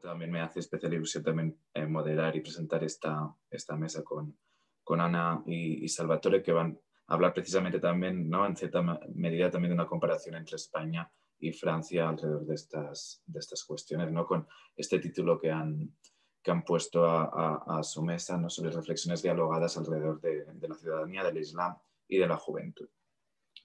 también me hace especial ilusión también eh, moderar y presentar esta, esta mesa con, con Ana y, Salvatore, que van a hablar precisamente también, ¿no? en cierta medida, también de una comparación entre España y Francia alrededor de estas, de estas cuestiones, ¿no? con este título que han, que han puesto a, su mesa ¿no? sobre reflexiones dialogadas alrededor de la ciudadanía, del Islam y de la juventud.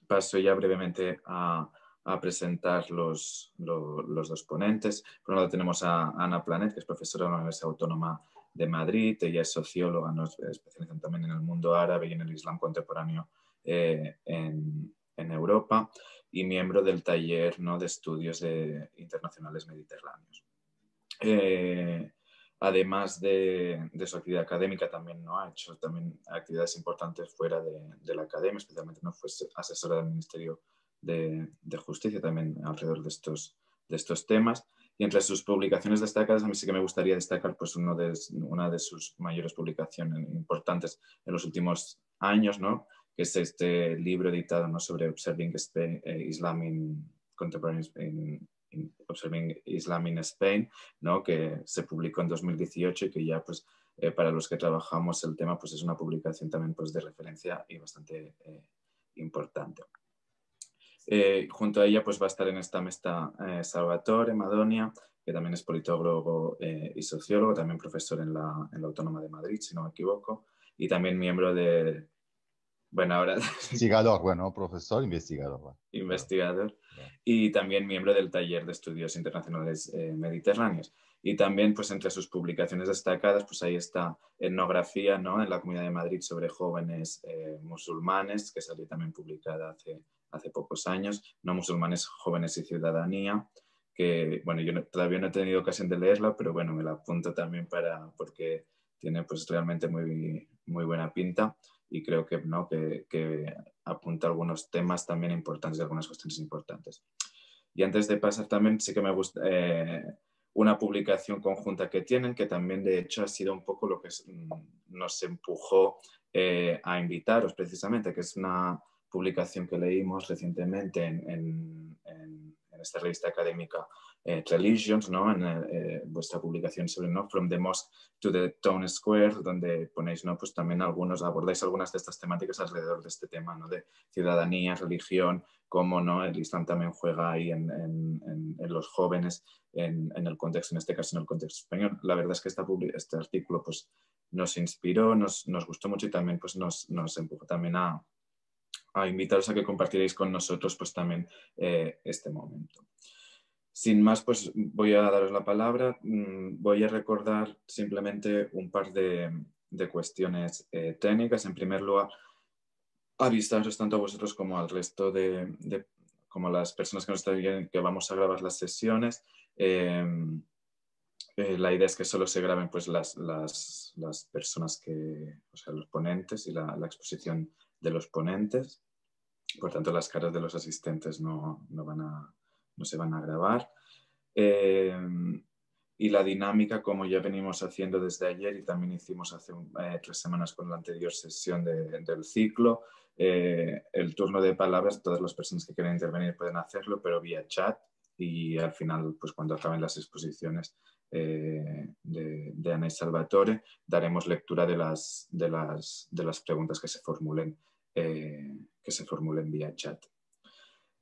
Paso ya brevemente a a presentar los, dos ponentes. Por un lado tenemos a Ana Planet, que es profesora de la Universidad Autónoma de Madrid. Ella es socióloga, nos especializan también en el mundo árabe y en el Islam contemporáneo eh, en, Europa y miembro del taller ¿no? de estudios de internacionales mediterráneos. Eh, además de, su actividad académica, también ¿no? ha hecho también actividades importantes fuera de, de la academia, especialmente ¿no? fue asesora del Ministerio de, justicia también alrededor de estos, de estos temas. Y entre sus publicaciones destacadas, a mí sí que me gustaría destacar pues, uno de, una de sus mayores publicaciones importantes en los últimos años, ¿no? que es este libro editado ¿no? sobre Observing eh, Islam in Contemporary Observing Islam in Spain, ¿no? que se publicó en 2018 y que ya pues, eh, para los que trabajamos el tema pues, es una publicación también pues, de referencia y bastante eh, importante. Eh, junto a ella pues, va a estar en esta mesa eh, Salvatore Madonia, que también es politólogo eh, y sociólogo, también profesor en la, Autónoma de Madrid, si no me equivoco, y también miembro de... Bueno, ahora... Investigador, bueno, profesor, investigador. Investigador. Y también miembro del taller de estudios internacionales mediterráneos. Y también, pues, entre sus publicaciones destacadas, pues ahí está etnografía, ¿no? En la Comunidad de Madrid sobre jóvenes musulmanes, que salió también publicada hace hace pocos años, No musulmanes, jóvenes y ciudadanía, que bueno, yo todavía no he tenido ocasión de leerla, pero bueno, me la apunto también para, porque tiene pues realmente muy, muy buena pinta y creo que, ¿no? que, que apunta algunos temas también importantes y algunas cuestiones importantes. Y antes de pasar también, sí que me gusta eh, una publicación conjunta que tienen, que también de hecho ha sido un poco lo que mm, nos empujó eh, a invitaros precisamente, que es una, publicación que leímos recientemente en, esta revista académica eh, Religions, ¿no? en eh, vuestra publicación sobre ¿no? From the Mosque to the Town Square, donde ponéis ¿no? pues también algunos, abordáis algunas de estas temáticas alrededor de este tema ¿no? de ciudadanía, religión, cómo ¿no? el Islam también juega ahí en, los jóvenes, en, el contexto, en este caso en el contexto español. La verdad es que esta, este artículo pues, nos inspiró, nos, gustó mucho y también pues, nos, nos empujó también a, a invitaros a que compartiréis con nosotros pues también eh, este momento. Sin más, pues voy a daros la palabra. Mm, voy a recordar simplemente un par de, cuestiones eh, técnicas. En primer lugar, avisaros tanto a vosotros como al resto de, como las personas que nos están que vamos a grabar las sesiones. Em, eh, la idea es que solo se graben pues, las, las, las personas que, o sea, los ponentes y la, la, exposición de los ponentes. Por tanto, las caras de los asistentes no, no, van a, no se van a grabar. Eh, y la dinámica, como ya venimos haciendo desde ayer y también hicimos hace eh, tres semanas con la anterior sesión del ciclo, el turno de palabras, todas las personas que quieran intervenir pueden hacerlo, pero vía chat y al final, pues cuando acaben las exposiciones, eh, de, Ana y Salvatore, daremos lectura de las, las, de las preguntas que se formulen, eh, que se vía chat.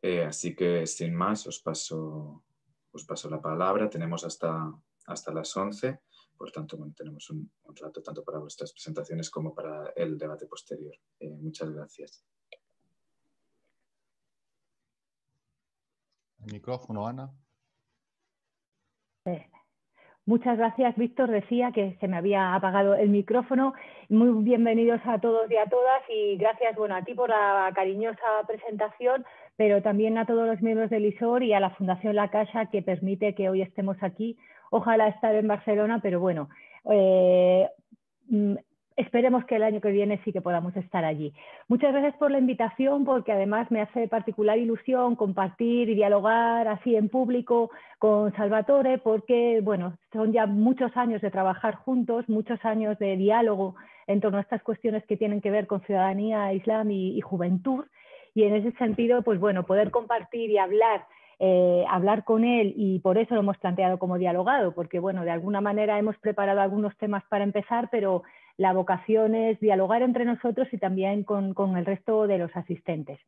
Eh, así que sin más, os paso, os paso la palabra. Tenemos hasta, hasta las 11, por tanto tenemos un, rato tanto para vuestras presentaciones como para el debate posterior. muchas gracias. El micrófono, Ana. Muchas gracias, Víctor. Decía que se me había apagado el micrófono. Muy bienvenidos a todos y a todas y gracias bueno, a ti por la cariñosa presentación, pero también a todos los miembros del ISOR y a la Fundación La Casa que permite que hoy estemos aquí. Ojalá estar en Barcelona, pero bueno, eh, mm, esperemos que el año que viene sí que podamos estar allí. Muchas gracias por la invitación, porque además me hace particular ilusión compartir y dialogar así en público con Salvatore, porque bueno, son ya muchos años de trabajar juntos, muchos años de diálogo en torno a estas cuestiones que tienen que ver con ciudadanía, islam y, juventud. Y en ese sentido, pues bueno, poder compartir y hablar eh, hablar con él y por eso lo hemos planteado como dialogado, porque bueno, de alguna manera hemos preparado algunos temas para empezar, pero la vocación es dialogar entre nosotros y también con, el resto de los asistentes.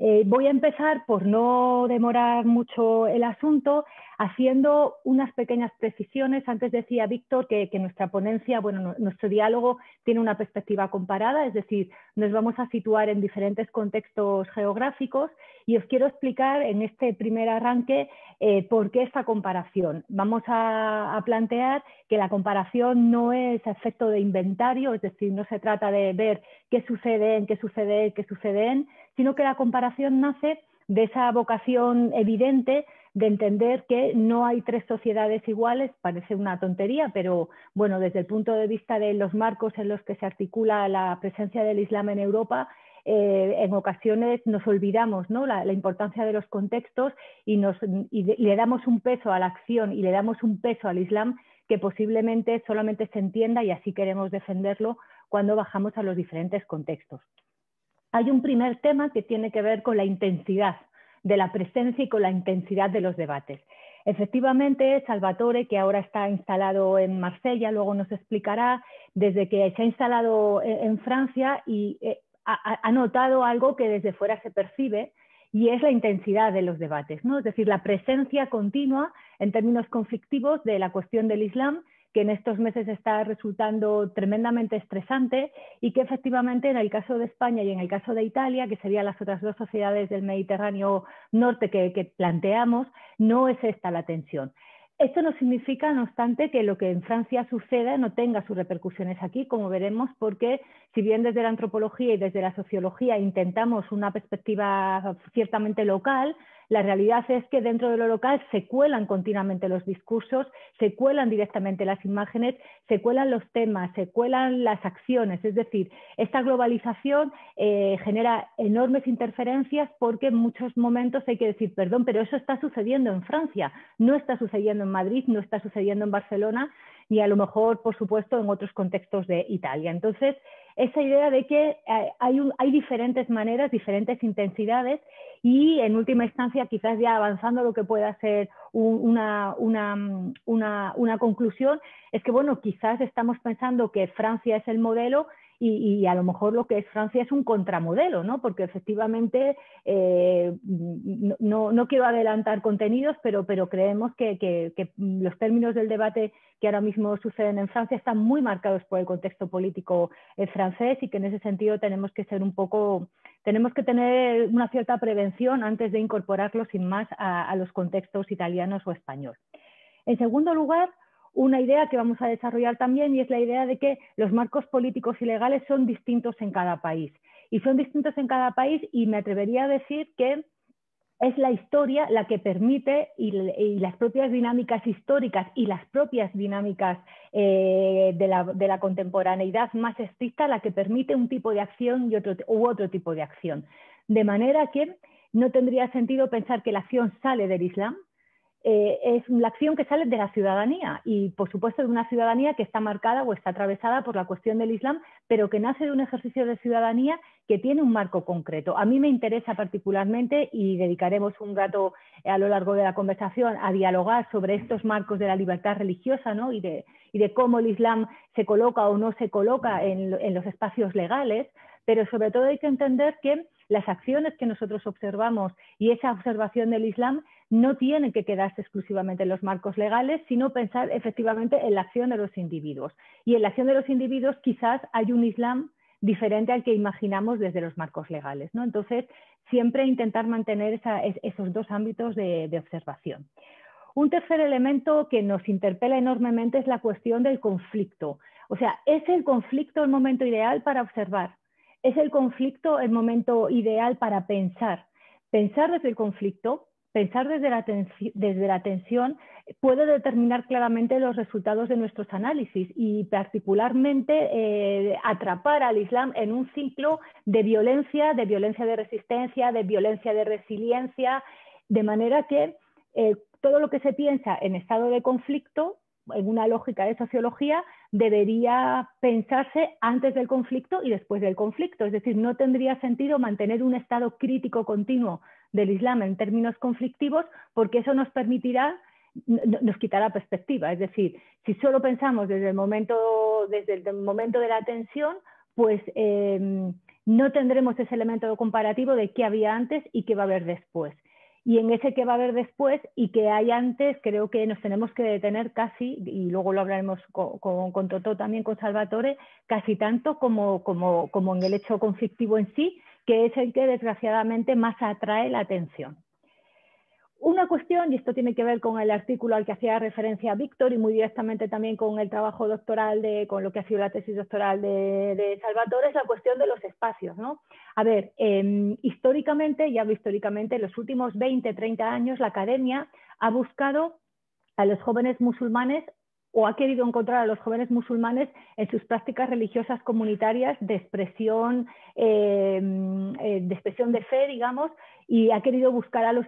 Eh, voy a empezar, por no demorar mucho el asunto, haciendo unas pequeñas precisiones. Antes decía Víctor que, nuestra ponencia, bueno, nuestro diálogo tiene una perspectiva comparada, es decir, nos vamos a situar en diferentes contextos geográficos y os quiero explicar en este primer arranque eh, por qué esta comparación. Vamos a, a plantear que la comparación no es efecto de inventario, es decir, no se trata de ver qué sucede en, qué sucede, qué sucede en, sino que la comparación nace de esa vocación evidente de entender que no hay tres sociedades iguales, parece una tontería, pero bueno, desde el punto de vista de los marcos en los que se articula la presencia del Islam en Europa, eh, en ocasiones nos olvidamos la, importancia de los contextos y, le damos un peso a la acción y le damos un peso al Islam que posiblemente solamente se entienda y así queremos defenderlo cuando bajamos a los diferentes contextos hay un primer tema que tiene que ver con la intensidad de la presencia y con la intensidad de los debates. Efectivamente, Salvatore, que ahora está instalado en Marsella, luego nos explicará, desde que se ha instalado eh, en Francia y eh, ha notado algo que desde fuera se percibe y es la intensidad de los debates, ¿no? es decir, la presencia continua en términos conflictivos de la cuestión del Islam que en estos meses está resultando tremendamente estresante y que efectivamente en el caso de España y en el caso de Italia, que serían las otras dos sociedades del Mediterráneo norte que, planteamos, no es esta la tensión. Esto no significa, no obstante, que lo que en Francia suceda no tenga sus repercusiones aquí, como veremos, porque si bien desde la antropología y desde la sociología intentamos una perspectiva ciertamente local, la realidad es que dentro de lo local se cuelan continuamente los discursos, se cuelan directamente las imágenes, se cuelan los temas, se cuelan las acciones. Es decir, esta globalización eh, genera enormes interferencias porque en muchos momentos hay que decir, perdón, pero eso está sucediendo en Francia, no está sucediendo en Madrid, no está sucediendo en Barcelona y a lo mejor, por supuesto, en otros contextos de Italia. Entonces, esa idea de que eh, hay, diferentes maneras, diferentes intensidades y en última instancia quizás ya avanzando lo que pueda ser una, una conclusión es que bueno, quizás estamos pensando que Francia es el modelo y, a lo mejor lo que es Francia es un contramodelo, ¿no? Porque efectivamente, eh, no, quiero adelantar contenidos, pero, pero creemos que, los términos del debate que ahora mismo suceden en Francia están muy marcados por el contexto político eh, francés y que en ese sentido tenemos que ser un poco, tenemos que tener una cierta prevención antes de incorporarlo sin más a, a los contextos italianos o español. En segundo lugar, una idea que vamos a desarrollar también y es la idea de que los marcos políticos y legales son distintos en cada país. Y son distintos en cada país y me atrevería a decir que es la historia la que permite y, las propias dinámicas históricas y las propias dinámicas eh, de, la, contemporaneidad más estricta la que permite un tipo de acción y otro, u otro tipo de acción. De manera que no tendría sentido pensar que la acción sale del Islam, eh, es la acción que sale de la ciudadanía y, por supuesto, de una ciudadanía que está marcada o está atravesada por la cuestión del Islam, pero que nace de un ejercicio de ciudadanía que tiene un marco concreto. A mí me interesa particularmente y dedicaremos un rato eh, a lo largo de la conversación a dialogar sobre estos marcos de la libertad religiosa ¿no? y, de, y, de, cómo el Islam se coloca o no se coloca en los espacios legales, pero sobre todo hay que entender que las acciones que nosotros observamos y esa observación del Islam no tienen que quedarse exclusivamente en los marcos legales, sino pensar efectivamente en la acción de los individuos. Y en la acción de los individuos quizás hay un Islam diferente al que imaginamos desde los marcos legales. ¿no? Entonces, siempre intentar mantener esos dos ámbitos de observación. Un tercer elemento que nos interpela enormemente es la cuestión del conflicto. O sea, ¿es el conflicto el momento ideal para observar? ¿Es el conflicto el momento ideal para pensar? Pensar desde el conflicto Pensar desde la, tensión puede determinar claramente los resultados de nuestros análisis y particularmente eh, atrapar al Islam en un ciclo de violencia, de violencia de resistencia, de violencia de resiliencia, de manera que eh, todo lo que se piensa en estado de conflicto, en una lógica de sociología, debería pensarse antes del conflicto y después del conflicto. Es decir, no tendría sentido mantener un estado crítico continuo del Islam en términos conflictivos, porque eso nos permitirá nos quitará perspectiva, es decir, si solo pensamos desde el momento, desde el momento de la tensión, pues em, no tendremos ese elemento comparativo de qué había antes y qué va a haber después. Y en ese qué va a haber después y qué hay antes, creo que nos tenemos que detener casi, y luego lo hablaremos con, con, Totó también, con Salvatore, casi tanto como, como, como en el hecho conflictivo en sí, que es el que desgraciadamente más atrae la atención. Una cuestión, y esto tiene que ver con el artículo al que hacía referencia Víctor y muy directamente también con el trabajo doctoral, de, con lo que ha sido la tesis doctoral de, Salvador, es la cuestión de los espacios. ¿no? A ver, em, históricamente, ya hablo históricamente, en los últimos 20, 30 años, la academia ha buscado a los jóvenes musulmanes o ha querido encontrar a los jóvenes musulmanes en sus prácticas religiosas comunitarias de expresión, eh, eh, de, expresión de fe, digamos, y ha querido buscar a los,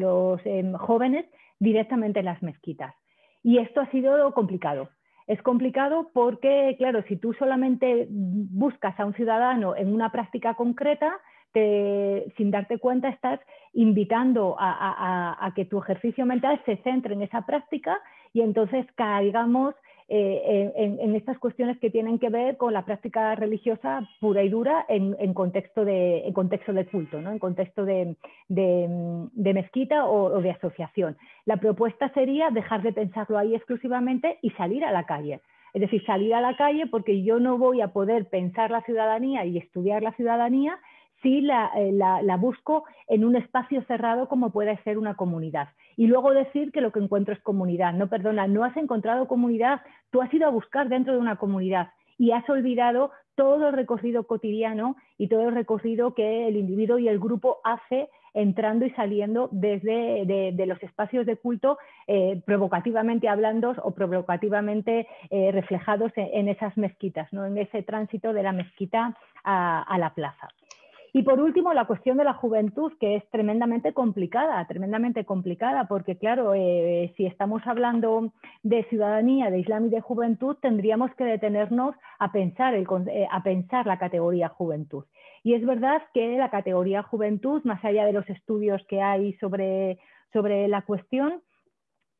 los, em, jóvenes directamente en las mezquitas. Y esto ha sido complicado. Es complicado porque, claro, si tú solamente buscas a un ciudadano en una práctica concreta, sin darte cuenta estás invitando a, que tu ejercicio mental se centre en esa práctica y entonces caigamos eh, en, estas cuestiones que tienen que ver con la práctica religiosa pura y dura en, contexto, de, en contexto culto, ¿no? en contexto de, mm, mezquita o, de asociación. La propuesta sería dejar de pensarlo ahí exclusivamente y salir a la calle. Es decir, salir a la calle porque yo no voy a poder pensar la ciudadanía y estudiar la ciudadanía sí eh, la, busco en un espacio cerrado como puede ser una comunidad. Y luego decir que lo que encuentro es comunidad. No, perdona, no has encontrado comunidad, tú has ido a buscar dentro de una comunidad y has olvidado todo el recorrido cotidiano y todo el recorrido que el individuo y el grupo hace entrando y saliendo desde los espacios de culto, eh, provocativamente hablando o provocativamente eh, reflejados en, esas mezquitas, ¿no? en ese tránsito de la mezquita a la plaza. Y por último, la cuestión de la juventud, que es tremendamente complicada, tremendamente complicada, porque claro, eh, si estamos hablando de ciudadanía, de islam y de juventud, tendríamos que detenernos a pensar, eh, a pensar la categoría juventud. Y es verdad que la categoría juventud, más allá de los estudios que hay sobre, sobre la cuestión,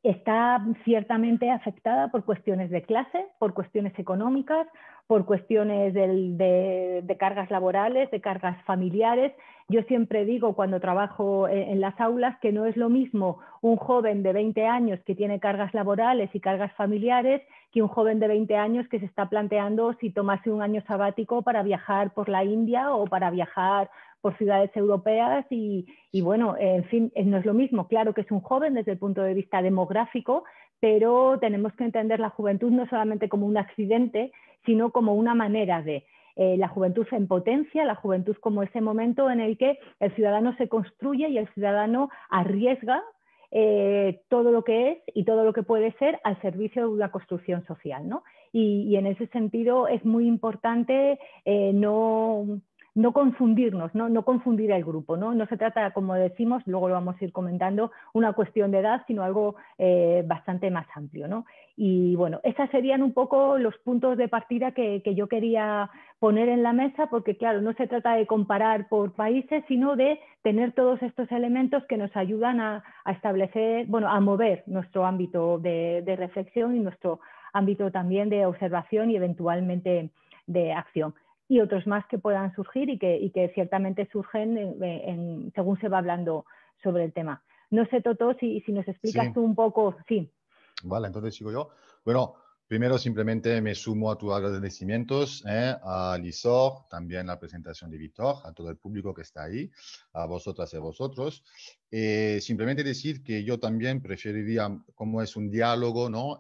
está ciertamente afectada por cuestiones de clase, por cuestiones económicas, por cuestiones de, cargas laborales, de cargas familiares. Yo siempre digo cuando trabajo en, eh, en, las aulas que no es lo mismo un joven de 20 años que tiene cargas laborales y cargas familiares que un joven de 20 años que se está planteando si tomase un año sabático para viajar por la India o para viajar por ciudades europeas y, bueno, en fin, eh, no es lo mismo. Claro que es un joven desde el punto de vista demográfico, pero tenemos que entender la juventud no solamente como un accidente, sino como una manera de... Eh, la juventud en potencia, la juventud como ese momento en el que el ciudadano se construye y el ciudadano arriesga eh, todo lo que es y todo lo que puede ser al servicio de una construcción social. ¿no? Y, en ese sentido es muy importante no, no confundirnos, ¿no? no confundir el grupo. ¿no? no se trata, como decimos, luego lo vamos a ir comentando, una cuestión de edad, sino algo eh, bastante más amplio. ¿no? Y bueno, esos serían un poco los puntos de partida que, yo quería poner en la mesa, porque claro, no se trata de comparar por países, sino de tener todos estos elementos que nos ayudan a, establecer, bueno, a mover nuestro ámbito de reflexión y nuestro ámbito también de observación y eventualmente de acción y otros más que puedan surgir y que, y que ciertamente surgen eh, eh, en, según se va hablando sobre el tema. No sé, Toto, si, si nos explicas tú un poco, sí. Vale, entonces sigo yo. Bueno, primero simplemente me sumo a tus agradecimientos eh, a Lisor, también la presentación de Víctor, a todo el público que está ahí, a vosotras y a vosotros. simplemente decir que yo también preferiría, como es un diálogo, ¿no?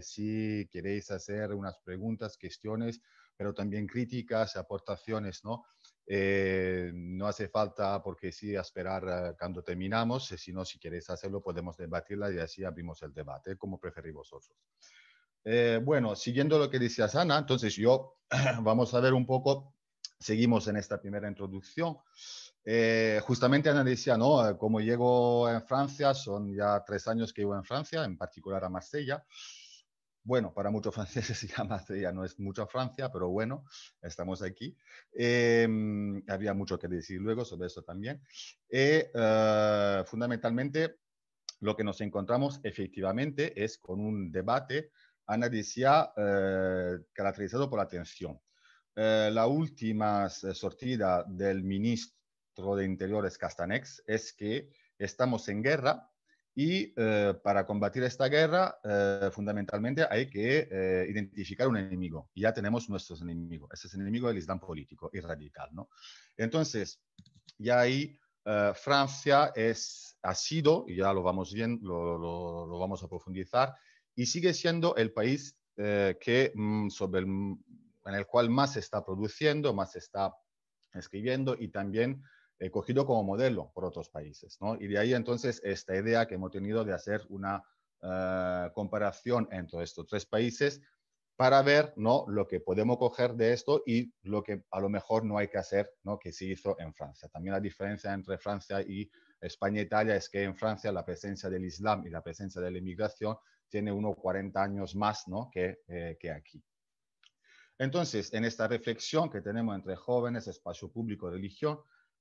si queréis hacer unas preguntas, cuestiones, pero también críticas, aportaciones, ¿no? Eh, no hace falta porque sí esperar eh, cuando terminamos, eh, Si no, si queréis hacerlo podemos debatirla y así abrimos el debate, como preferís vosotros. bueno, siguiendo lo que decía Sana, entonces yo vamos a ver un poco, seguimos en esta primera introducción. justamente Ana decía, ¿no? Como llego en Francia, son ya tres años que vivo en Francia, en particular a Marsella bueno, para muchos franceses ya no es mucha Francia, pero bueno, estamos aquí. Em, había mucho que decir luego sobre eso también. Eh, eh, fundamentalmente, lo que nos encontramos efectivamente es con un debate, Ana decía, eh, caracterizado por la tensión. la última sortida del ministro de Interiores Castanex es que estamos en guerra, y eh, para combatir esta guerra, eh, fundamentalmente hay que eh, identificar un enemigo. Y ya tenemos nuestros enemigos. Ese es el enemigo del Islam político y radical. ¿no? Entonces, ya ahí Francia es, ha sido, y ya lo vamos bien, lo, vamos a profundizar, y sigue siendo el país que, mm, sobre el, en el cual más se está produciendo, más se está escribiendo y también He eh, cogido como modelo por otros países. ¿no? Y de ahí entonces esta idea que hemos tenido de hacer una eh, comparación entre estos tres países para ver ¿no? lo que podemos coger de esto y lo que a lo mejor no hay que hacer, ¿no? que se hizo en Francia. También la diferencia entre Francia y España e Italia es que en Francia la presencia del Islam y la presencia de la inmigración tiene unos 40 años más ¿no? que, eh, que aquí. Entonces, en esta reflexión que tenemos entre jóvenes, espacio público, religión,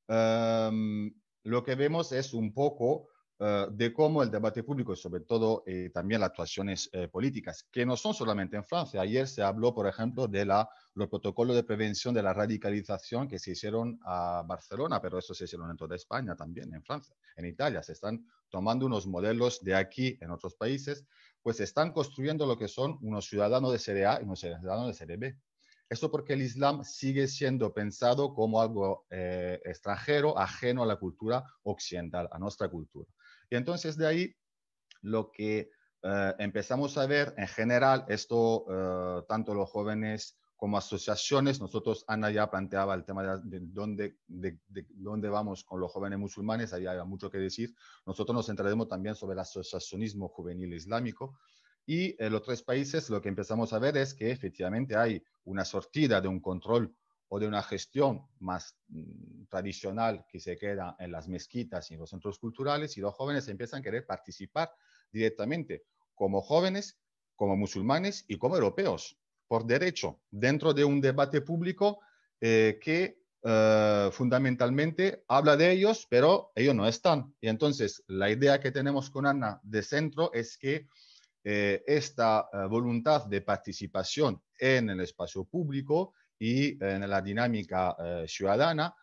lo que vemos es un poco ah, de cómo el debate público, sobre todo eh, también las actuaciones eh, políticas, que no son solamente en Francia. Ayer se habló, por ejemplo, de los protocolos de prevención de la radicalización que se hicieron a Barcelona, pero eso se hicieron en toda España también, en Francia, en Italia. Se están tomando unos modelos de aquí en otros países, pues están construyendo lo que son unos ciudadanos de serie A y unos ciudadanos de serie B. Esto porque el Islam sigue siendo pensado como algo eh, extranjero, ajeno a la cultura occidental, a nuestra cultura. Y entonces de ahí lo que eh, empezamos a ver en general, esto eh, tanto los jóvenes como asociaciones, nosotros, Ana ya planteaba el tema de, dónde, de, dónde vamos con los jóvenes musulmanes, ahí había mucho que decir, nosotros nos centraremos también sobre el asociacionismo juvenil islámico, y en los tres países lo que empezamos a ver es que efectivamente hay una sortida de un control o de una gestión más mm, tradicional que se queda en las mezquitas y en los centros culturales y los jóvenes empiezan a querer participar directamente como jóvenes, como musulmanes y como europeos, por derecho, dentro de un debate público eh, que eh, fundamentalmente habla de ellos, pero ellos no están. Y entonces la idea que tenemos con Ana de centro es que eh, esta eh, voluntad de participación en el espacio público y eh, en la dinámica ciudadana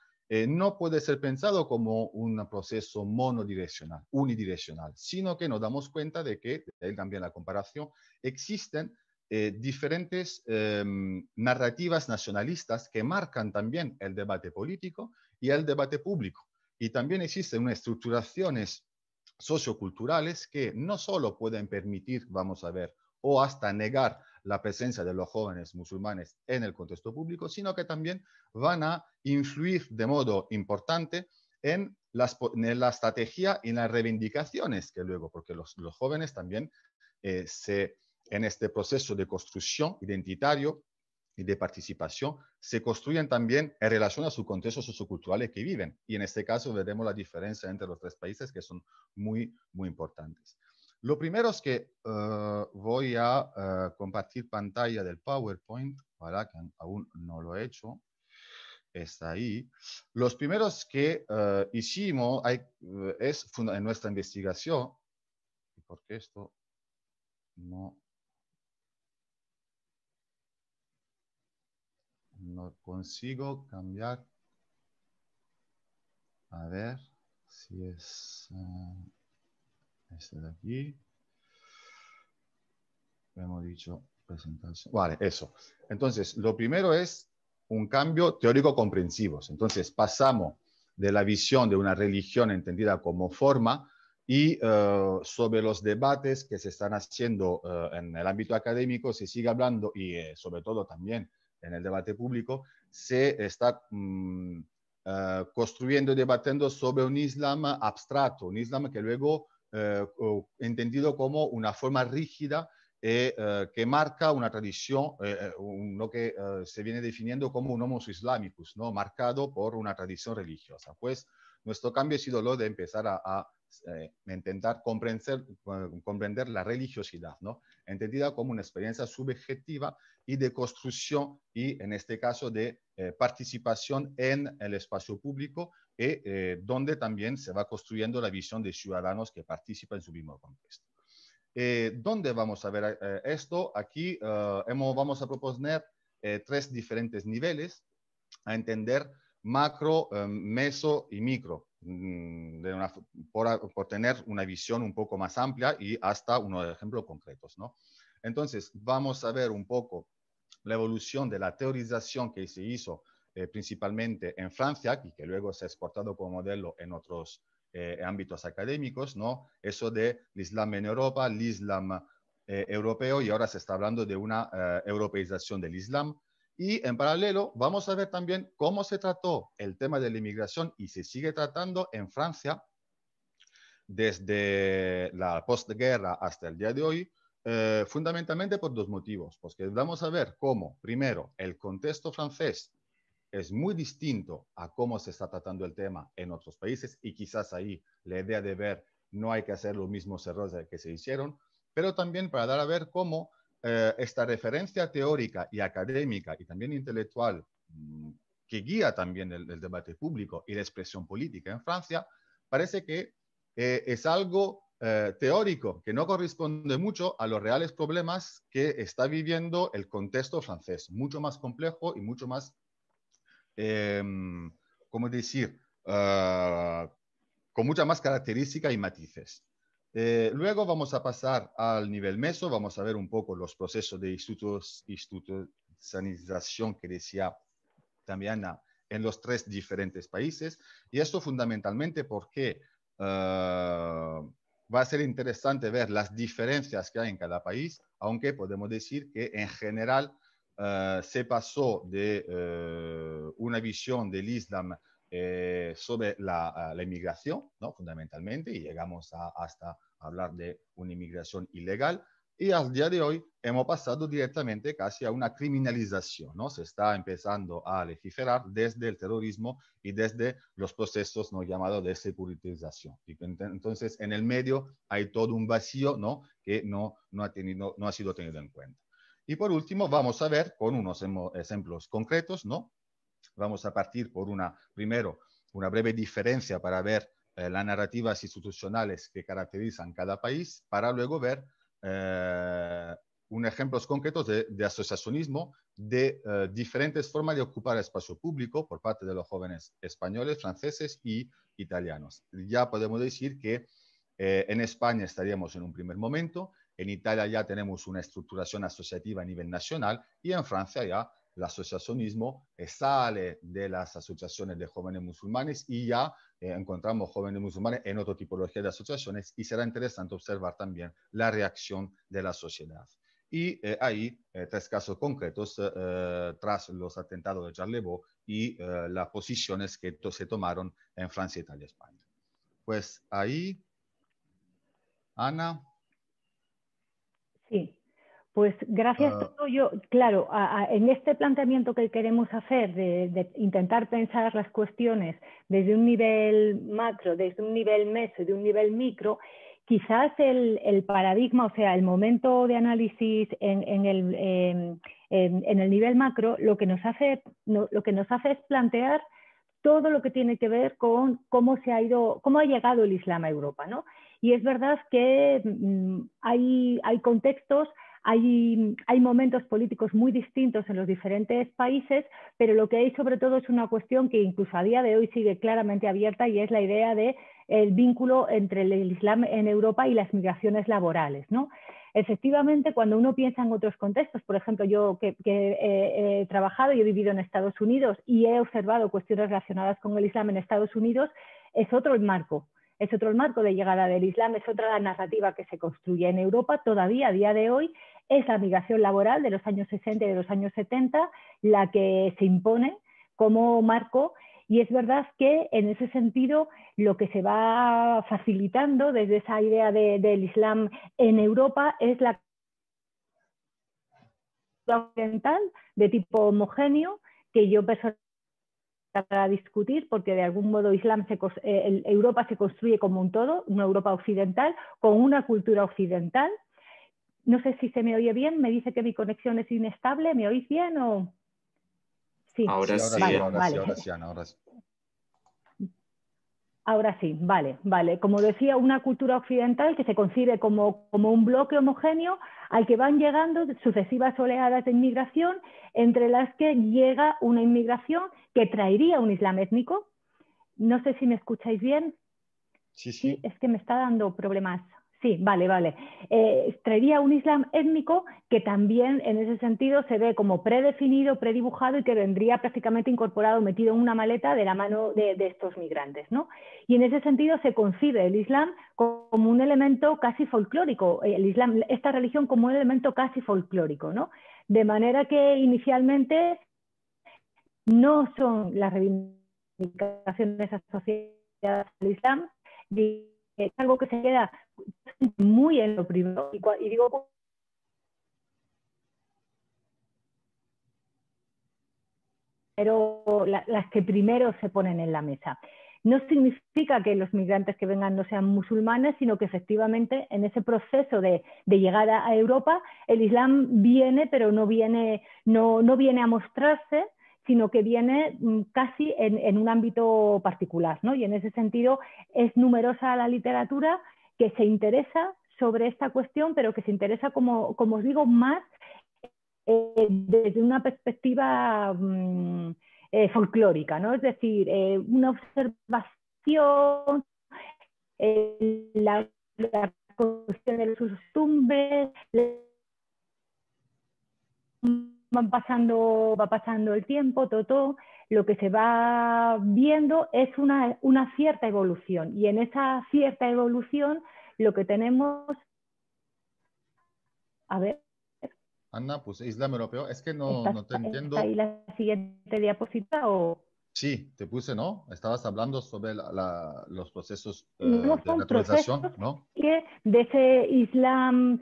no puede ser pensado como un proceso monodireccional, unidireccional, sino que nos damos cuenta de que, ahí también la comparación, existen diferentes em, narrativas nacionalistas que marcan también el debate político y el debate público. Y también existen unas estructuraciones socioculturales que no solo pueden permitir, vamos a ver, o hasta negar la presencia de los jóvenes musulmanes en el contexto público, sino que también van a influir de modo importante en, la estrategia y en las reivindicaciones que luego, porque los, jóvenes también eh, se, en este proceso de construcción identitario y de participación se construyen también en relación a sus contextos socioculturales que viven. Y en este caso veremos la diferencia entre los tres países que son muy, muy importantes. Lo primero es que eh, voy a eh, compartir pantalla del PowerPoint, para que aún no lo he hecho, está ahí. Los primeros que eh, hicimos es en nuestra investigación, porque esto no no consigo cambiar. A ver si es eh, este de aquí. Hemos dicho presentación. Vale, eso. Entonces, lo primero es un cambio teórico comprensivo. Entonces, pasamos de la visión de una religión entendida como forma y eh, sobre los debates que se están haciendo eh, en el ámbito académico se sigue hablando y sobre todo también en el debate público, se está mm, eh, construyendo y debatiendo sobre un Islam abstracto, un Islam que luego eh, entendido como una forma rígida eh, que marca una tradición, lo que se viene definiendo como un homo islamicus, ¿no? marcado por una tradición religiosa. Pues nuestro cambio ha sido lo de empezar a eh, intentar comprender, eh, comprender, la religiosidad, ¿no? entendida como una experiencia subjetiva y de construcción y en este caso de eh, participación en el espacio público y eh, donde también se va construyendo la visión de ciudadanos que participan en su mismo contexto. ¿Dónde vamos a ver esto? Aquí hemos, vamos a proponer tres diferentes niveles a entender macro, meso y micro. Mm, por, tener una visión un poco más amplia y hasta unos ejemplos concretos. Entonces, vamos a ver un poco la evolución de la teorización que se hizo eh, principalmente en Francia y que luego se ha exportado como modelo en otros eh, ámbitos académicos, ¿no? Eso de Islam en Europa, el Islam eh, europeo, y ahora se está hablando de una europeización del Islam, y en paralelo, vamos a ver también cómo se trató el tema de la inmigración y se sigue tratando en Francia desde la postguerra hasta el día de hoy, eh, fundamentalmente por dos motivos. Porque vamos a ver cómo, primero, el contexto francés es muy distinto a cómo se está tratando el tema en otros países y quizás ahí la idea de ver no hay que hacer los mismos errores que se hicieron, pero también para dar a ver cómo eh, esta referencia teórica y académica y también intelectual mm, que guía también el, debate público y la expresión política en Francia, parece que eh, es algo eh, teórico que no corresponde mucho a los reales problemas que está viviendo el contexto francés, mucho más complejo y mucho más, em, ¿cómo decir?, ah, con mucha más características y matices. Eh, luego vamos a pasar al nivel meso, vamos a ver un poco los procesos de institutos, institucionalización que decía también en los tres diferentes países. Y esto fundamentalmente porque eh, va a ser interesante ver las diferencias que hay en cada país, aunque podemos decir que en general eh, se pasó de una visión del Islam eh, sobre la, inmigración, ¿no? fundamentalmente, y llegamos a, hasta hablar de una inmigración ilegal. Y al día de hoy hemos pasado directamente casi a una criminalización, ¿no? Se está empezando a legiferar desde el terrorismo y desde los procesos ¿no? llamados de securitización. entonces, en el medio hay todo un vacío, ¿no? Que no, no, ha tenido, no ha sido tenido en cuenta. Y por último, vamos a ver con unos ejemplos concretos, ¿no? Vamos a partir por una, primero, una breve diferencia para ver eh, las narrativas institucionales que caracterizan cada país, para luego ver eh, ejemplos concretos de, asociacionismo de eh, diferentes formas de ocupar espacio público por parte de los jóvenes españoles, franceses y italianos. Ya podemos decir que en España estaríamos en un primer momento, en Italia ya tenemos una estructuración asociativa a nivel nacional y en Francia ya el asociacionismo sale de las asociaciones de jóvenes musulmanes y ya eh, encontramos jóvenes musulmanes en otra tipología de asociaciones y será interesante observar también la reacción de la sociedad. Y eh, hay eh, tres casos concretos tras los atentados de Charlie y las posiciones que se tomaron en Francia, Italia y España. Pues ahí, Ana. Sí. Pues gracias, a ah. todo yo, claro, en este planteamiento que queremos hacer de, intentar pensar las cuestiones desde un nivel macro, desde un nivel meso, de un nivel micro, quizás el, paradigma, o sea, el momento de análisis en, em, el, nivel macro, lo que, nos hace, lo que nos hace es plantear todo lo que tiene que ver con cómo se ha ido, cómo ha llegado el Islam a Europa, Y es verdad que mm, hay, hay contextos hay, momentos políticos muy distintos en los diferentes países, pero lo que hay sobre todo es una cuestión que incluso a día de hoy sigue claramente abierta y es la idea del vínculo entre el Islam en Europa y las migraciones laborales. Efectivamente, cuando uno piensa en otros contextos, por ejemplo, yo que, he, eh, he trabajado y he vivido en Estados Unidos y he observado cuestiones relacionadas con el Islam en Estados Unidos, es otro el marco. Es otro el marco de llegada del Islam, es otra la narrativa que se construye en Europa todavía a día de hoy es la migración laboral de los años 60 y de los años 70 la que se impone como marco y es verdad que en ese sentido lo que se va facilitando desde esa idea del Islam en Europa es la occidental de tipo homogéneo que yo personalmente para discutir porque de algún modo Islam eh, Europa se construye como un todo, una Europa occidental con una cultura occidental no sé si se me oye bien, me dice que mi conexión es inestable, ¿me oís bien o...? ahora sí, vale, vale. ahora sí, vale, vale. Como decía, una cultura occidental que se concibe como, como, un bloque homogéneo al que van llegando sucesivas oleadas de inmigración, entre las que llega una inmigración que traería un islam étnico. No sé si me escucháis bien. sí. sí es que me está dando problemas. Sí, vale, vale. Eh, traería un Islam étnico que también en ese sentido se ve como predefinido, predibujado y que vendría prácticamente incorporado, metido en una maleta de la mano de, estos migrantes. ¿no? Y en ese sentido se concibe el Islam como un elemento casi folclórico, eh, el Islam, esta religión como un elemento casi folclórico. ¿no? De manera que inicialmente no son las reivindicaciones asociadas al Islam, es algo que se queda muy en lo primero, Y, digo, pero las que primero se ponen en la mesa. No significa que los migrantes que vengan no sean musulmanes, sino que efectivamente en ese proceso de, de llegada a Europa, el Islam viene, pero no viene, no viene a mostrarse, sino que viene mm, casi en, un ámbito particular. ¿no? Y en ese sentido es numerosa la literatura que se interesa sobre esta cuestión, pero que se interesa, como, como os digo, más eh, desde una perspectiva mm, eh, folclórica, ¿no? Es decir, eh, una observación, la, la, cuestión de sus costumbres, pasando, va pasando el tiempo, todo, lo que se va viendo es una, una cierta evolución. Y en esa cierta evolución lo que tenemos... A ver. Ana, pues Islam Europeo, es que no, no te entiendo. ¿Ahí la siguiente diapositiva o...? Sí, te puse, ¿no? Estabas hablando sobre los procesos eh, de naturalización, ¿no? Que de ese Islam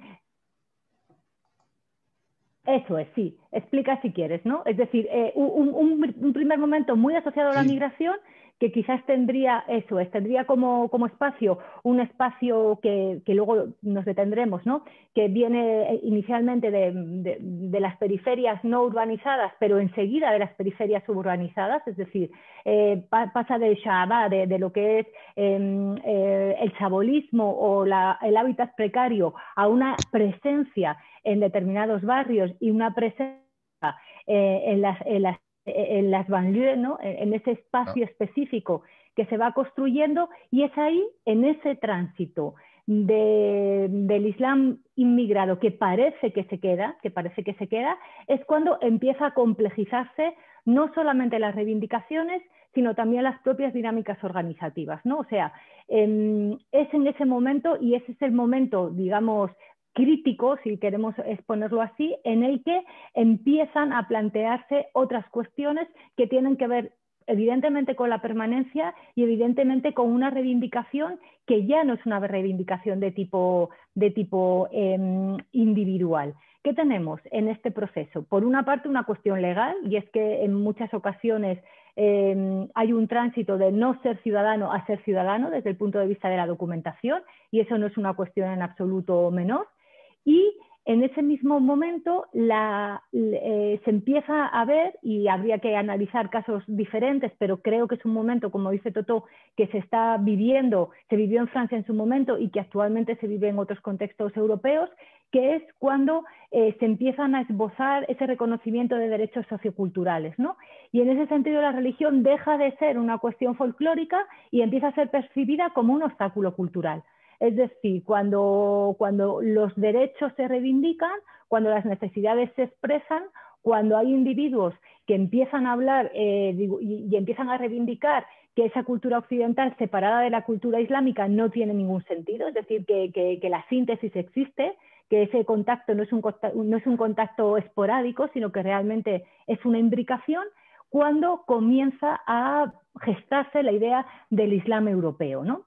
eso es, sí. Explica si quieres, ¿no? Es decir, eh, un, primer momento muy asociado a la migración que quizás tendría eso, es, tendría como, espacio un espacio que, luego nos detendremos, ¿no? que viene eh, inicialmente de, las periferias no urbanizadas, pero enseguida de las periferias suburbanizadas, es decir, eh, pasa de Shabá, de, de, lo que es em, el chabolismo o el hábitat precario, a una presencia en determinados barrios y una presencia eh, en las, en las, en banlieues, en ese espacio ah. específico que se va construyendo y es ahí, en ese tránsito del Islam inmigrado que parece que se queda, que parece que se queda, es cuando empieza a complejizarse no solamente las reivindicaciones, sino también las propias dinámicas organizativas. ¿no? O sea, em, es en ese momento y ese es el momento, digamos, crítico, si queremos exponerlo así, en el que empiezan a plantearse otras cuestiones que tienen que ver evidentemente con la permanencia y evidentemente con una reivindicación que ya no es una reivindicación de tipo, de tipo em, individual. ¿Qué tenemos en este proceso? Por una parte, una cuestión legal, y es que en muchas ocasiones em, hay un tránsito de no ser ciudadano a ser ciudadano desde el punto de vista de la documentación, y eso no es una cuestión en absoluto menor y en ese mismo momento eh, se empieza a ver, y habría que analizar casos diferentes, pero creo que es un momento, como dice Toto, que se está viviendo, se vivió en Francia en su momento y que actualmente se vive en otros contextos europeos, que es cuando eh, se empiezan a esbozar ese reconocimiento de derechos socioculturales. ¿no? Y en ese sentido la religión deja de ser una cuestión folclórica y empieza a ser percibida como un obstáculo cultural. Es decir, cuando, los derechos se reivindican, cuando las necesidades se expresan, cuando hay individuos que empiezan a hablar eh, y, empiezan a reivindicar que esa cultura occidental separada de la cultura islámica no tiene ningún sentido, es decir, que, la síntesis existe, que ese contacto no es, un, no es un contacto esporádico, sino que realmente es una imbricación, cuando comienza a gestarse la idea del Islam europeo, ¿no?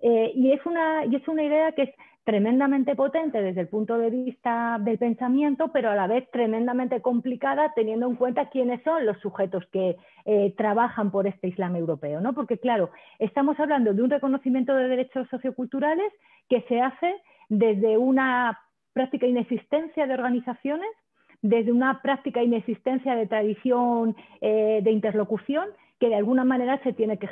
Eh, y, es una, idea que es tremendamente potente desde el punto de vista del pensamiento, pero a la vez tremendamente complicada teniendo en cuenta quiénes son los sujetos que eh, trabajan por este Islam europeo, ¿no? Porque claro, estamos hablando de un reconocimiento de derechos socioculturales que se hace desde una práctica inexistencia de organizaciones, desde una práctica inexistencia de tradición eh, de interlocución, que de alguna manera se tiene que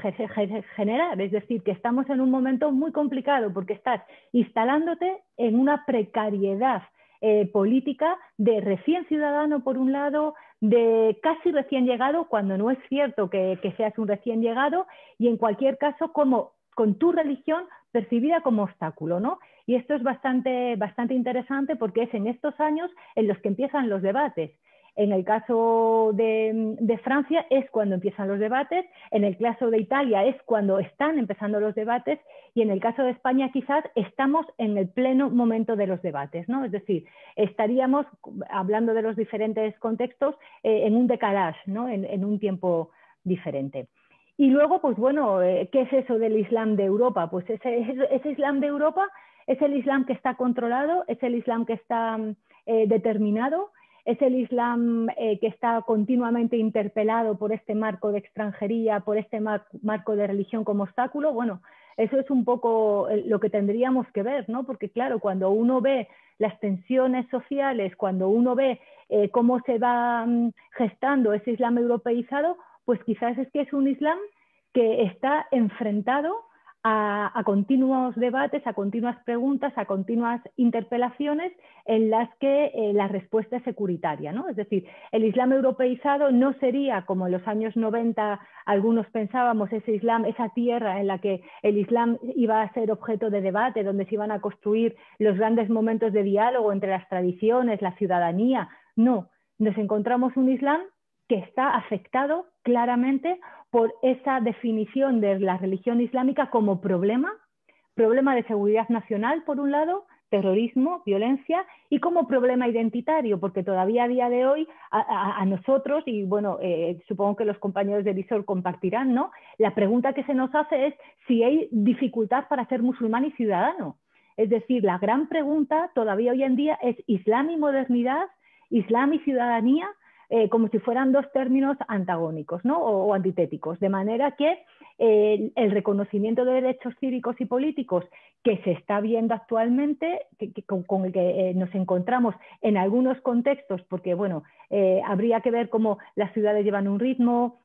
generar. Es decir, que estamos en un momento muy complicado porque estás instalándote en una precariedad eh, política de recién ciudadano, por un lado, de casi recién llegado, cuando no es cierto que, seas un recién llegado, y en cualquier caso, como con tu religión percibida como obstáculo, Y esto es bastante interesante porque es en estos años en los que empiezan los debates. En el caso de, Francia es cuando empiezan los debates, en el caso de Italia es cuando están empezando los debates y en el caso de España quizás estamos en el pleno momento de los debates, ¿no? Es decir, estaríamos hablando de los diferentes contextos eh, en un decalage, ¿no? En, un tiempo diferente. Y luego, pues bueno, eh, ¿qué es eso del Islam de Europa? Pues ese, Islam de Europa es el Islam que está controlado, es el Islam que está mm, eh, determinado, es el Islam eh, que está continuamente interpelado por este marco de extranjería, por este marco de religión como obstáculo, bueno, eso es un poco eh, lo que tendríamos que ver, ¿no? Porque claro, cuando uno ve las tensiones sociales, cuando uno ve eh, cómo se va mm, gestando ese Islam europeizado, pues quizás es que es un Islam que está enfrentado a, continuos debates, a continuas preguntas, a continuas interpelaciones en las que eh, la respuesta es securitaria. ¿no? Es decir, el Islam europeizado no sería, como en los años 90 algunos pensábamos, ese Islam, esa tierra en la que el Islam iba a ser objeto de debate, donde se iban a construir los grandes momentos de diálogo entre las tradiciones, la ciudadanía. No, nos encontramos un Islam que está afectado claramente por esa definición de la religión islámica como problema, problema de seguridad nacional, por un lado, terrorismo, violencia, y como problema identitario, porque todavía a día de hoy a, nosotros, y bueno, eh, supongo que los compañeros de Visor compartirán, ¿no? La pregunta que se nos hace es si hay dificultad para ser musulmán y ciudadano. Es decir, la gran pregunta todavía hoy en día es ¿Islam y modernidad? ¿Islam y ciudadanía? Eh, como si fueran dos términos antagónicos o, antitéticos, de manera que eh, el reconocimiento de derechos cívicos y políticos que se está viendo actualmente, con, el que eh, nos encontramos en algunos contextos, porque bueno, habría que ver cómo las ciudades llevan un ritmo,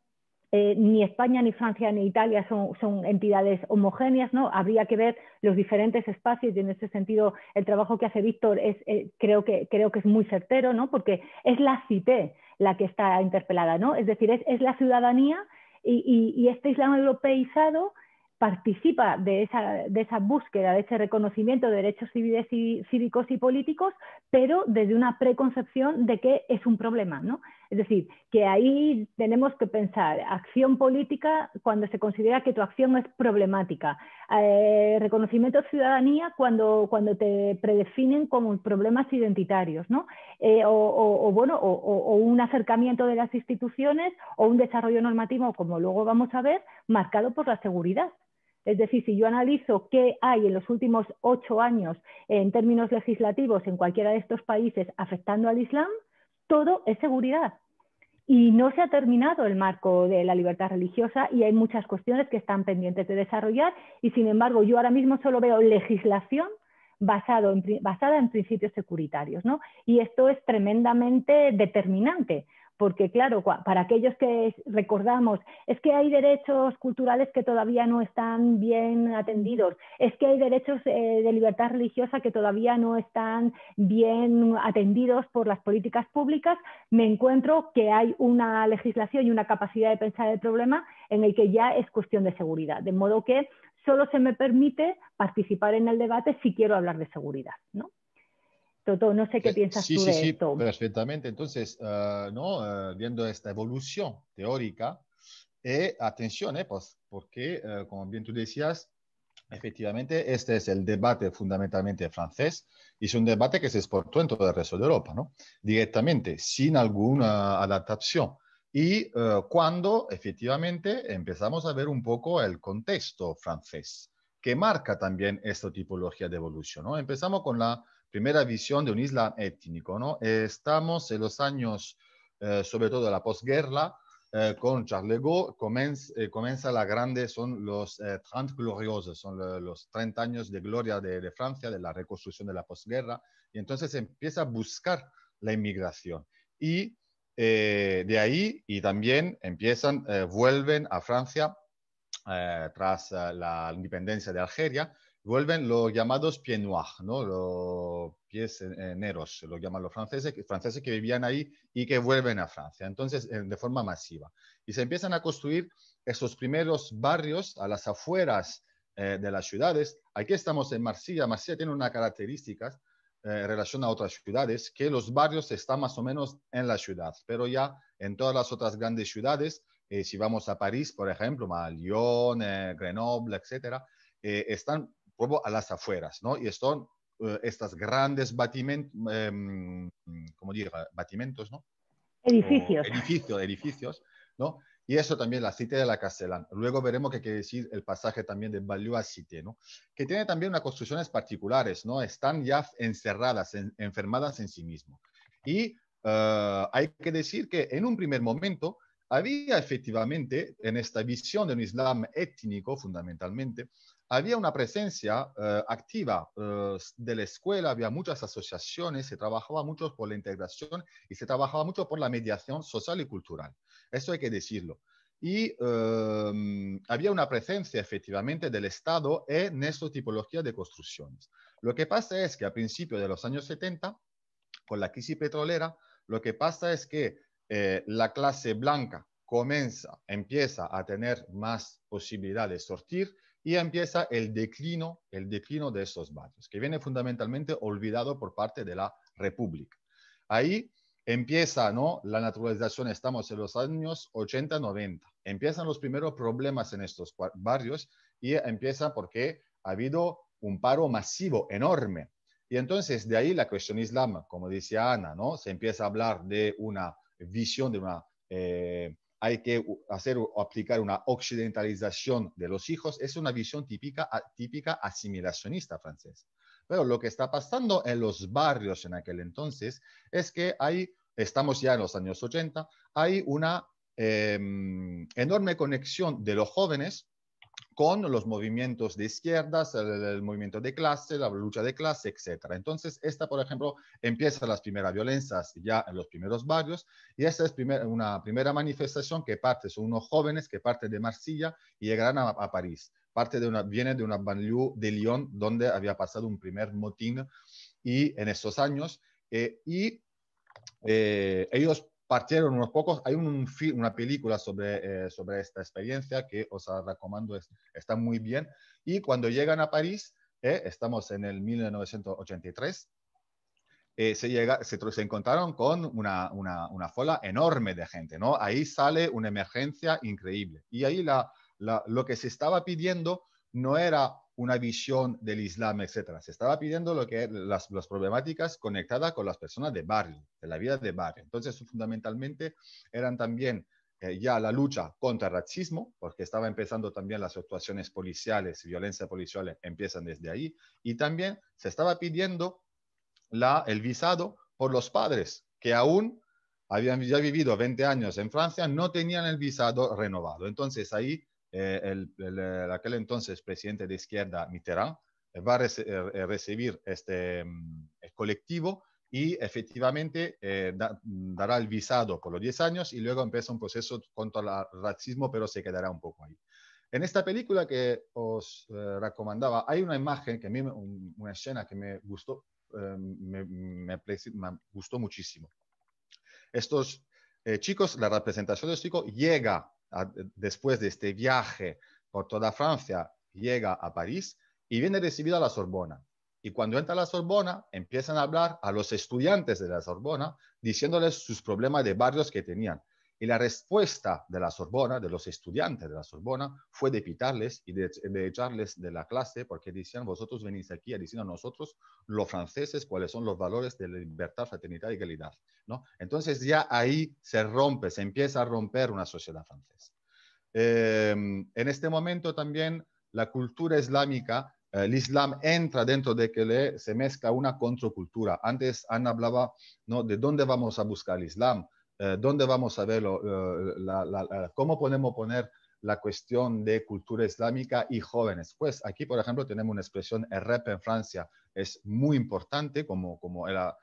ni España, ni Francia, ni Italia son, entidades homogéneas, ¿no? Habría que ver los diferentes espacios y en ese sentido el trabajo que hace Víctor es, creo, que, es muy certero, ¿no? Porque es la cité la que está interpelada, ¿no? Es decir, es, la ciudadanía y, este Islam europeizado participa de esa, búsqueda, de ese reconocimiento de derechos civiles y cívicos y políticos, pero desde una preconcepción de que es un problema, ¿no? Es decir, que ahí tenemos que pensar acción política cuando se considera que tu acción es problemática, eh, reconocimiento de ciudadanía cuando, cuando te predefinen como problemas identitarios, ¿no? Eh, o, bueno, o un acercamiento de las instituciones o un desarrollo normativo, como luego vamos a ver, marcado por la seguridad. Es decir, si yo analizo qué hay en los últimos ocho años en términos legislativos en cualquiera de estos países afectando al Islam, todo es seguridad. Y no se ha terminado el marco de la libertad religiosa y hay muchas cuestiones que están pendientes de desarrollar y sin embargo yo ahora mismo solo veo legislación basado basada en principios securitarios. Y esto es tremendamente determinante porque claro, para aquellos que recordamos, es que hay derechos culturales que todavía no están bien atendidos, es que hay derechos eh, de libertad religiosa que todavía no están bien atendidos por las políticas públicas, me encuentro que hay una legislación y una capacidad de pensar el problema en el que ya es cuestión de seguridad, de modo que solo se me permite participar en el debate si quiero hablar de seguridad, ¿no? no sé qué eh, piensas tú sí, sí, Perfectamente. Entonces, ah, ¿no? Ah, viendo esta evolución teórica, eh, atención, eh, pues, porque, eh, como bien tú decías, efectivamente, este es el debate fundamentalmente francés y es un debate que se exportó en todo el resto de Europa, ¿no? Directamente, sin alguna adaptación. Y cuando efectivamente empezamos a ver un poco el contexto francés, que marca también esta tipología de evolución, ¿no? Empezamos con la primera visión de un Islam étnico. ¿no? estamos en los años, eh, sobre todo de la posguerra, eh, con Charles de Gaulle, eh, comienza la grande, son los 30 gloriosos, son los 30 años de gloria de, de, Francia, de la reconstrucción de la posguerra, y entonces empieza a buscar la inmigración. Y de ahí, y también empiezan, vuelven a Francia tras la independencia de Algeria, vuelven los llamados pieds noirs, ¿no? los pies negros, lo llaman los franceses, franceses que vivían ahí y que vuelven a Francia, entonces eh, de forma masiva. Y se empiezan a construir esos primeros barrios a las afueras eh, de las ciudades. Aquí estamos en Marsella, Marsella tiene una característica eh, en relación a otras ciudades, que los barrios están más o menos en la ciudad, pero ya en todas las otras grandes ciudades, si vamos a París, por ejemplo, a Lyon, Grenoble, etcétera, eh, están a las afueras, ¿no? Y son eh, estas grandes batimentos em, ¿cómo Batimentos, ¿no? Edificios. edificios, ¿no? Y eso también, la Cité de la Castellana. Luego veremos qué quiere decir el pasaje también de Valois a Cité, ¿no? Que tiene también unas construcciones particulares, ¿no? Están ya encerradas, enfermadas en sí mismo. Y eh, hay que decir que en un primer momento había efectivamente en esta visión de un Islam étnico, fundamentalmente, había una presencia eh, activa eh, de la escuela, había muchas asociaciones, se trabajaba mucho por la integración y se trabajaba mucho por la mediación social y cultural. Eso hay que decirlo. Y em, había una presencia efectivamente del Estado en esta tipología de construcciones. Lo que pasa es que a principios de los años 70, con la crisis petrolera, lo que pasa es que eh, la clase blanca comienza, empieza a tener más posibilidad de sortir y empieza el declino, el declino de estos barrios, que viene fundamentalmente olvidado por parte de la República. Ahí empieza ¿no? la naturalización, estamos en los años 80-90, empiezan los primeros problemas en estos barrios y empieza porque ha habido un paro masivo, enorme. Y entonces de ahí la cuestión islam, como decía Ana, ¿no? se empieza a hablar de una visión, de una... Eh, hay que hacer o aplicar una occidentalización de los hijos, es una visión típica, típica asimilacionista francesa. Pero lo que está pasando en los barrios en aquel entonces es que estamos ya en los años 80, hay una em, enorme conexión de los jóvenes con los movimientos de izquierdas, el, movimiento de clase, la lucha de clase, etc. Entonces, esta, por ejemplo, empieza las primeras violencias ya en los primeros barrios y esta es una primera manifestación que parte, son unos jóvenes que parten de Marsilla y llegarán a, a París. Parte de una, viene de una banlieue de Lyon donde había pasado un primer motín y en esos años eh, y eh, ellos partieron unos pocos. Hay un, una película sobre, eh, sobre esta experiencia que os recomiendo, está muy bien. Y cuando llegan a París, eh, estamos en el 1983, eh, se, llega, se, se, encontraron con una, una, fola enorme de gente. ¿no? Ahí sale una emergencia increíble. Y ahí la, la, lo que se estaba pidiendo no era una visión del Islam, etcétera. Se estaba pidiendo lo que las, problemáticas conectadas con las personas de barrio, de la vida de barrio. Entonces, fundamentalmente eran también eh, ya la lucha contra el racismo, porque estaba empezando también las actuaciones policiales, violencia policial empiezan desde ahí, y también se estaba pidiendo la, el visado por los padres que aún habían ya vivido 20 años en Francia, no tenían el visado renovado. Entonces ahí eh, eh, el, aquel entonces presidente de izquierda Mitterrand eh, va a recibir este mm, colectivo y efectivamente mm, dará el visado por los 10 años y luego empieza un proceso contra el racismo, pero se quedará un poco ahí. En esta película que os recomendaba, hay una imagen, que a mí, una escena que me gustó, me, me, me, gustó muchísimo. Estos chicos, la representación de los chicos llega después de este viaje por toda Francia, llega a París y viene recibido a la Sorbona. Y cuando entra a la Sorbona, empiezan a hablar a los estudiantes de la Sorbona, diciéndoles sus problemas de barrios que tenían. Y la respuesta de la Sorbona, de los estudiantes de la Sorbona, fue de pitarles y de, echarles de la clase porque decían, vosotros venís aquí a decir a nosotros, los franceses, cuáles son los valores de libertad, fraternidad y igualdad. ¿no? Entonces ya ahí se rompe, se empieza a romper una sociedad francesa. Em, en este momento también la cultura islámica, eh, el Islam entra dentro de que le, se mezcla una contracultura. Antes Ana hablaba ¿no? de dónde vamos a buscar el Islam eh, ¿dónde vamos a verlo? ¿Cómo podemos poner la cuestión de cultura islámica y jóvenes? Pues aquí, por ejemplo, tenemos una expresión, el rap en Francia es muy importante, como, como era,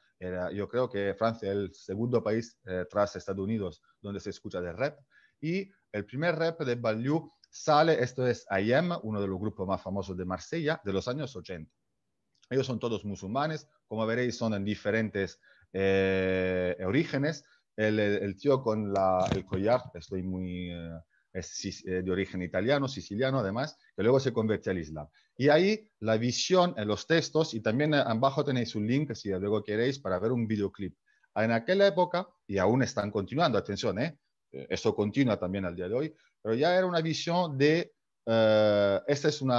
yo creo que Francia es el segundo país eh, tras Estados Unidos donde se escucha de rap. Y el primer rap de Baliou sale, esto es IAM, uno de los grupos más famosos de Marsella, de los años 80. Ellos son todos musulmanes, como veréis, son en diferentes eh, orígenes, el, tío con el collar, estoy muy... Eh, eh, de origen italiano, siciliano además, que luego se convierte al Islam. Y ahí la visión en los textos, y también eh, abajo tenéis un link si luego queréis para ver un videoclip. En aquella época, y aún están continuando, atención, eso esto continúa también al día de hoy, pero ya era una visión de, este es un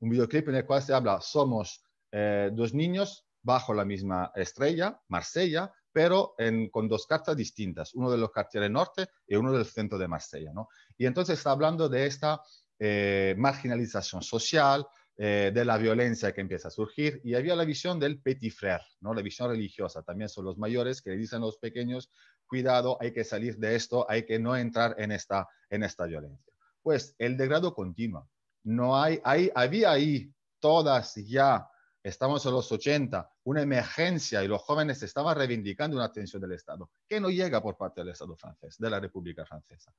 videoclip en el cual se habla, somos dos niños bajo la misma estrella, Marsella, pero con dos cartas distintas, uno de los carteles norte y uno del centro de Marsella. ¿no? Y entonces está hablando de esta eh, marginalización social, eh, de la violencia que empieza a surgir, y había la visión del petit frère, ¿no? la visión religiosa, también son los mayores que le dicen a los pequeños, cuidado, hay que salir de esto, hay que no entrar en esta, en esta violencia. Pues el degrado continúa. no hay, hay, había ahí todas ya estamos en los 80, una emergencia y los jóvenes estaban reivindicando una atención del Estado, que no llega por parte del Estado francés, de la República Francesa.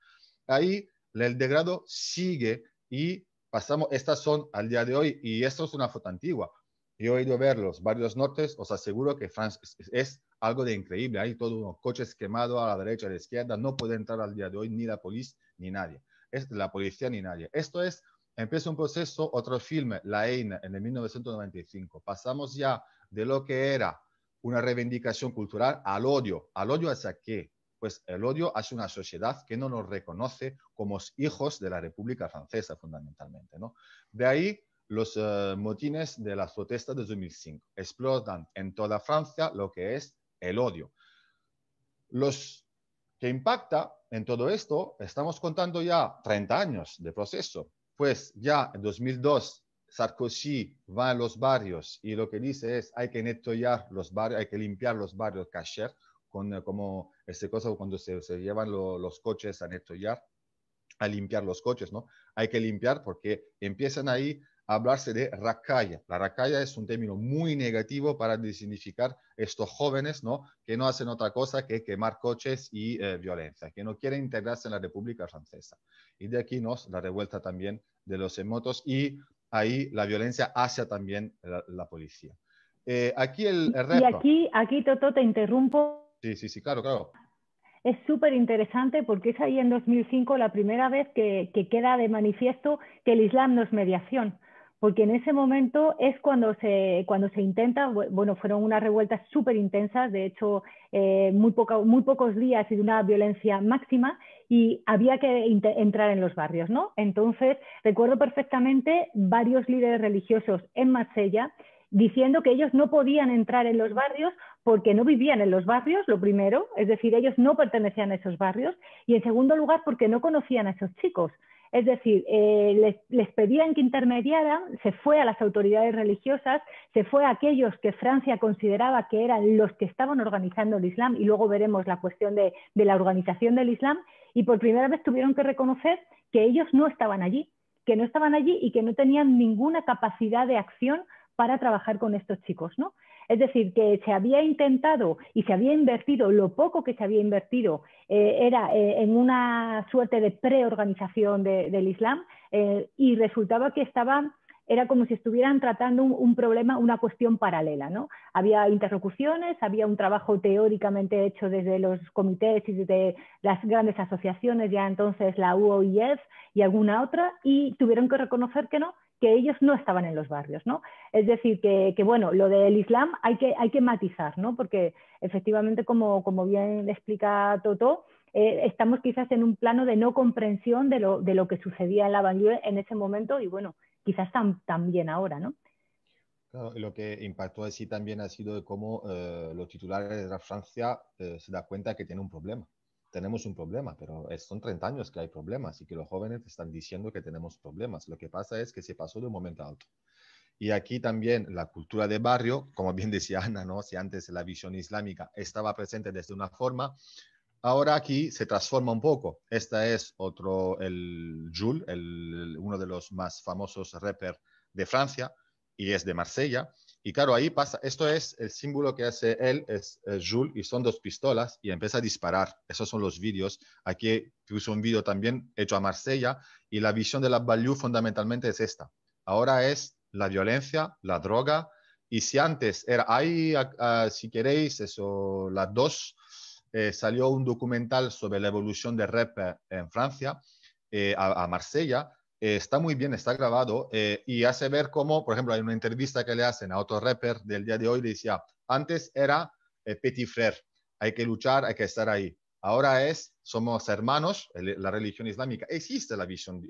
Ahí el degrado sigue y pasamos, estas son al día de hoy, y esto es una foto antigua. Yo he ido a ver los barrios nortes, os aseguro que es algo de increíble. Hay todos los coches quemados a la derecha, a la izquierda, no puede entrar al día de hoy ni la policía ni nadie. Es la policía ni nadie. Esto es empieza un proceso, otro filme, La Haine, en el 1995. Pasamos ya de lo que era una reivindicación cultural al odio. ¿Al odio hacia qué? Pues el odio hacia una sociedad que no nos reconoce como hijos de la República Francesa, fundamentalmente. De ahí los eh, motines de las protestas de 2005. Explotan en toda Francia lo que es el odio. Los que impacta en todo esto, estamos contando ya 30 años de proceso pues ya en 2002 Sarkozy va a los barrios y lo que dice es hay que nettoyar los barrios, hay que limpiar los barrios cacher, con, eh, como este cosa cuando se, se llevan los coches a nettoyar, a limpiar los coches, ¿no? Hay que limpiar porque empiezan ahí hablarse de racaya. La racaya es un término muy negativo para significar estos jóvenes, ¿no? Que no hacen otra cosa que quemar coches y eh, violencia, que no quieren integrarse en la República Francesa. Y de aquí nos la revuelta también de los emotos y ahí la violencia hacia también la, policía. Eh, aquí el, Y aquí, aquí, Toto, te interrumpo. Sí, sí, sí, claro, claro. Es súper interesante porque es ahí en 2005 la primera vez que, que queda de manifiesto que el Islam no es mediación porque en ese momento es cuando se, cuando se intenta, bueno, fueron unas revueltas súper intensas, de hecho, eh, muy, muy pocos días y de una violencia máxima, y había que entrar en los barrios, ¿no? Entonces, recuerdo perfectamente varios líderes religiosos en Marsella diciendo que ellos no podían entrar en los barrios porque no vivían en los barrios, lo primero, es decir, ellos no pertenecían a esos barrios, y en segundo lugar, porque no conocían a esos chicos. Es decir, eh, les, pedían que intermediaran, se fue a las autoridades religiosas, se fue a aquellos que Francia consideraba que eran los que estaban organizando el Islam, y luego veremos la cuestión de, de la organización del Islam, y por primera vez tuvieron que reconocer que ellos no estaban allí, que no estaban allí y que no tenían ninguna capacidad de acción para trabajar con estos chicos, ¿no? Es decir, que se había intentado y se había invertido, lo poco que se había invertido eh, era eh, en una suerte de preorganización del Islam eh, y resultaba que estaban era como si estuvieran tratando un, problema, una cuestión paralela. ¿no? Había interlocuciones, había un trabajo teóricamente hecho desde los comités y desde las grandes asociaciones, ya entonces la UOIF y alguna otra, y tuvieron que reconocer que no, que ellos no estaban en los barrios, ¿no? Es decir, que, bueno, lo del Islam hay que, hay que matizar, ¿no? Porque efectivamente, como, como bien explica Toto, eh, estamos quizás en un plano de no comprensión de lo, de lo que sucedía en la banlieue en ese momento y bueno, quizás también ahora, ¿no? lo que impactó así también ha sido de cómo eh, los titulares de la Francia eh, se da cuenta que tiene un problema tenemos un problema, pero son 30 años que hay problemas y que los jóvenes están diciendo que tenemos problemas. Lo que pasa es que se pasó de un momento a otro. Y aquí también la cultura de barrio, como bien decía Ana, ¿no? si antes la visión islámica estaba presente desde una forma, ahora aquí se transforma un poco. Esta es otro, el Jules, el, uno de los más famosos rappers de Francia y es de Marsella. Y claro, ahí pasa, esto es el símbolo que hace él, es, Jules, y son dos pistolas, y empieza a disparar. Esos son los vídeos. Aquí puse un vídeo también hecho a Marsella, y la visión de la Ballou fundamentalmente es esta. Ahora es la violencia, la droga, y si antes era, ahí, si queréis, eso, las dos, eh, salió un documental sobre la evolución del rap en Francia, eh, a Marsella, eh, está muy bien, está grabado eh, y hace ver cómo, por ejemplo, hay una entrevista que le hacen a otro rapper del día de hoy, le decía, antes era eh, petit frère, hay que luchar, hay que estar ahí. Ahora es, somos hermanos, la religión islámica, existe la visión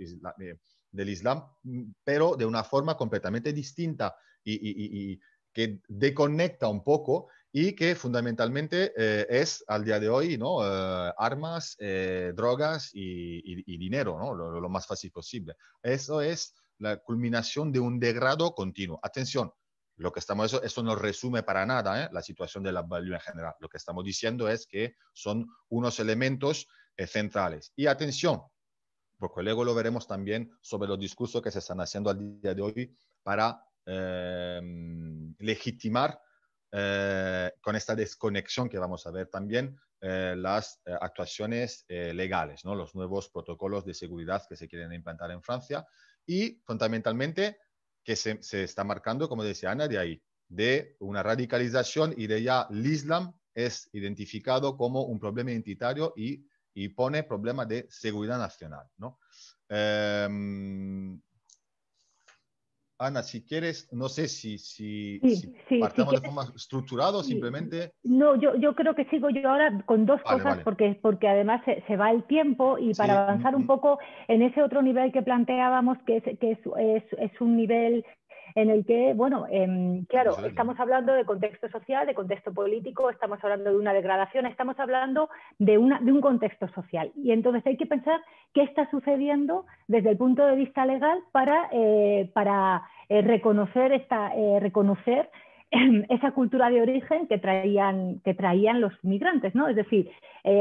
del Islam, mm, pero de una forma completamente distinta y que desconecta un poco y que fundamentalmente eh, es al día de hoy ¿no? Eh, armas, eh, drogas y, dinero, ¿no? lo, más fácil posible. Eso es la culminación de un degrado continuo. Atención, lo que estamos, eso, eso no resume para nada la situación de la value en general. Lo que estamos diciendo es que son unos elementos centrales. Y atención, porque luego lo veremos también sobre los discursos que se están haciendo al día de hoy para legitimar eh, con esta desconexión que vamos a ver también, eh, las eh, actuaciones legales, ¿no? los nuevos protocolos de seguridad que se quieren implantar en Francia y fundamentalmente que se, está marcando, como decía Ana, de ahí, de una radicalización y de ya el Islam es identificado como un problema identitario y, y pone problema de seguridad nacional. ¿no? Em, Ana, si quieres, no sé si, si, partamos de forma estructurada o simplemente... No, yo, yo creo que sigo yo ahora con dos cosas Porque, porque además se, va el tiempo y para mm, avanzar un mm. poco en ese otro nivel que planteábamos, que que es, es un nivel en el que, bueno, em, claro, estamos hablando de contexto social, de contexto político, estamos hablando de una degradación, estamos hablando de, un contexto social. Y entonces hay que pensar qué está sucediendo desde el punto de vista legal para, eh, eh, reconocer, eh, em, esa cultura de origen que traían, que traían los migrantes, ¿no? Es decir,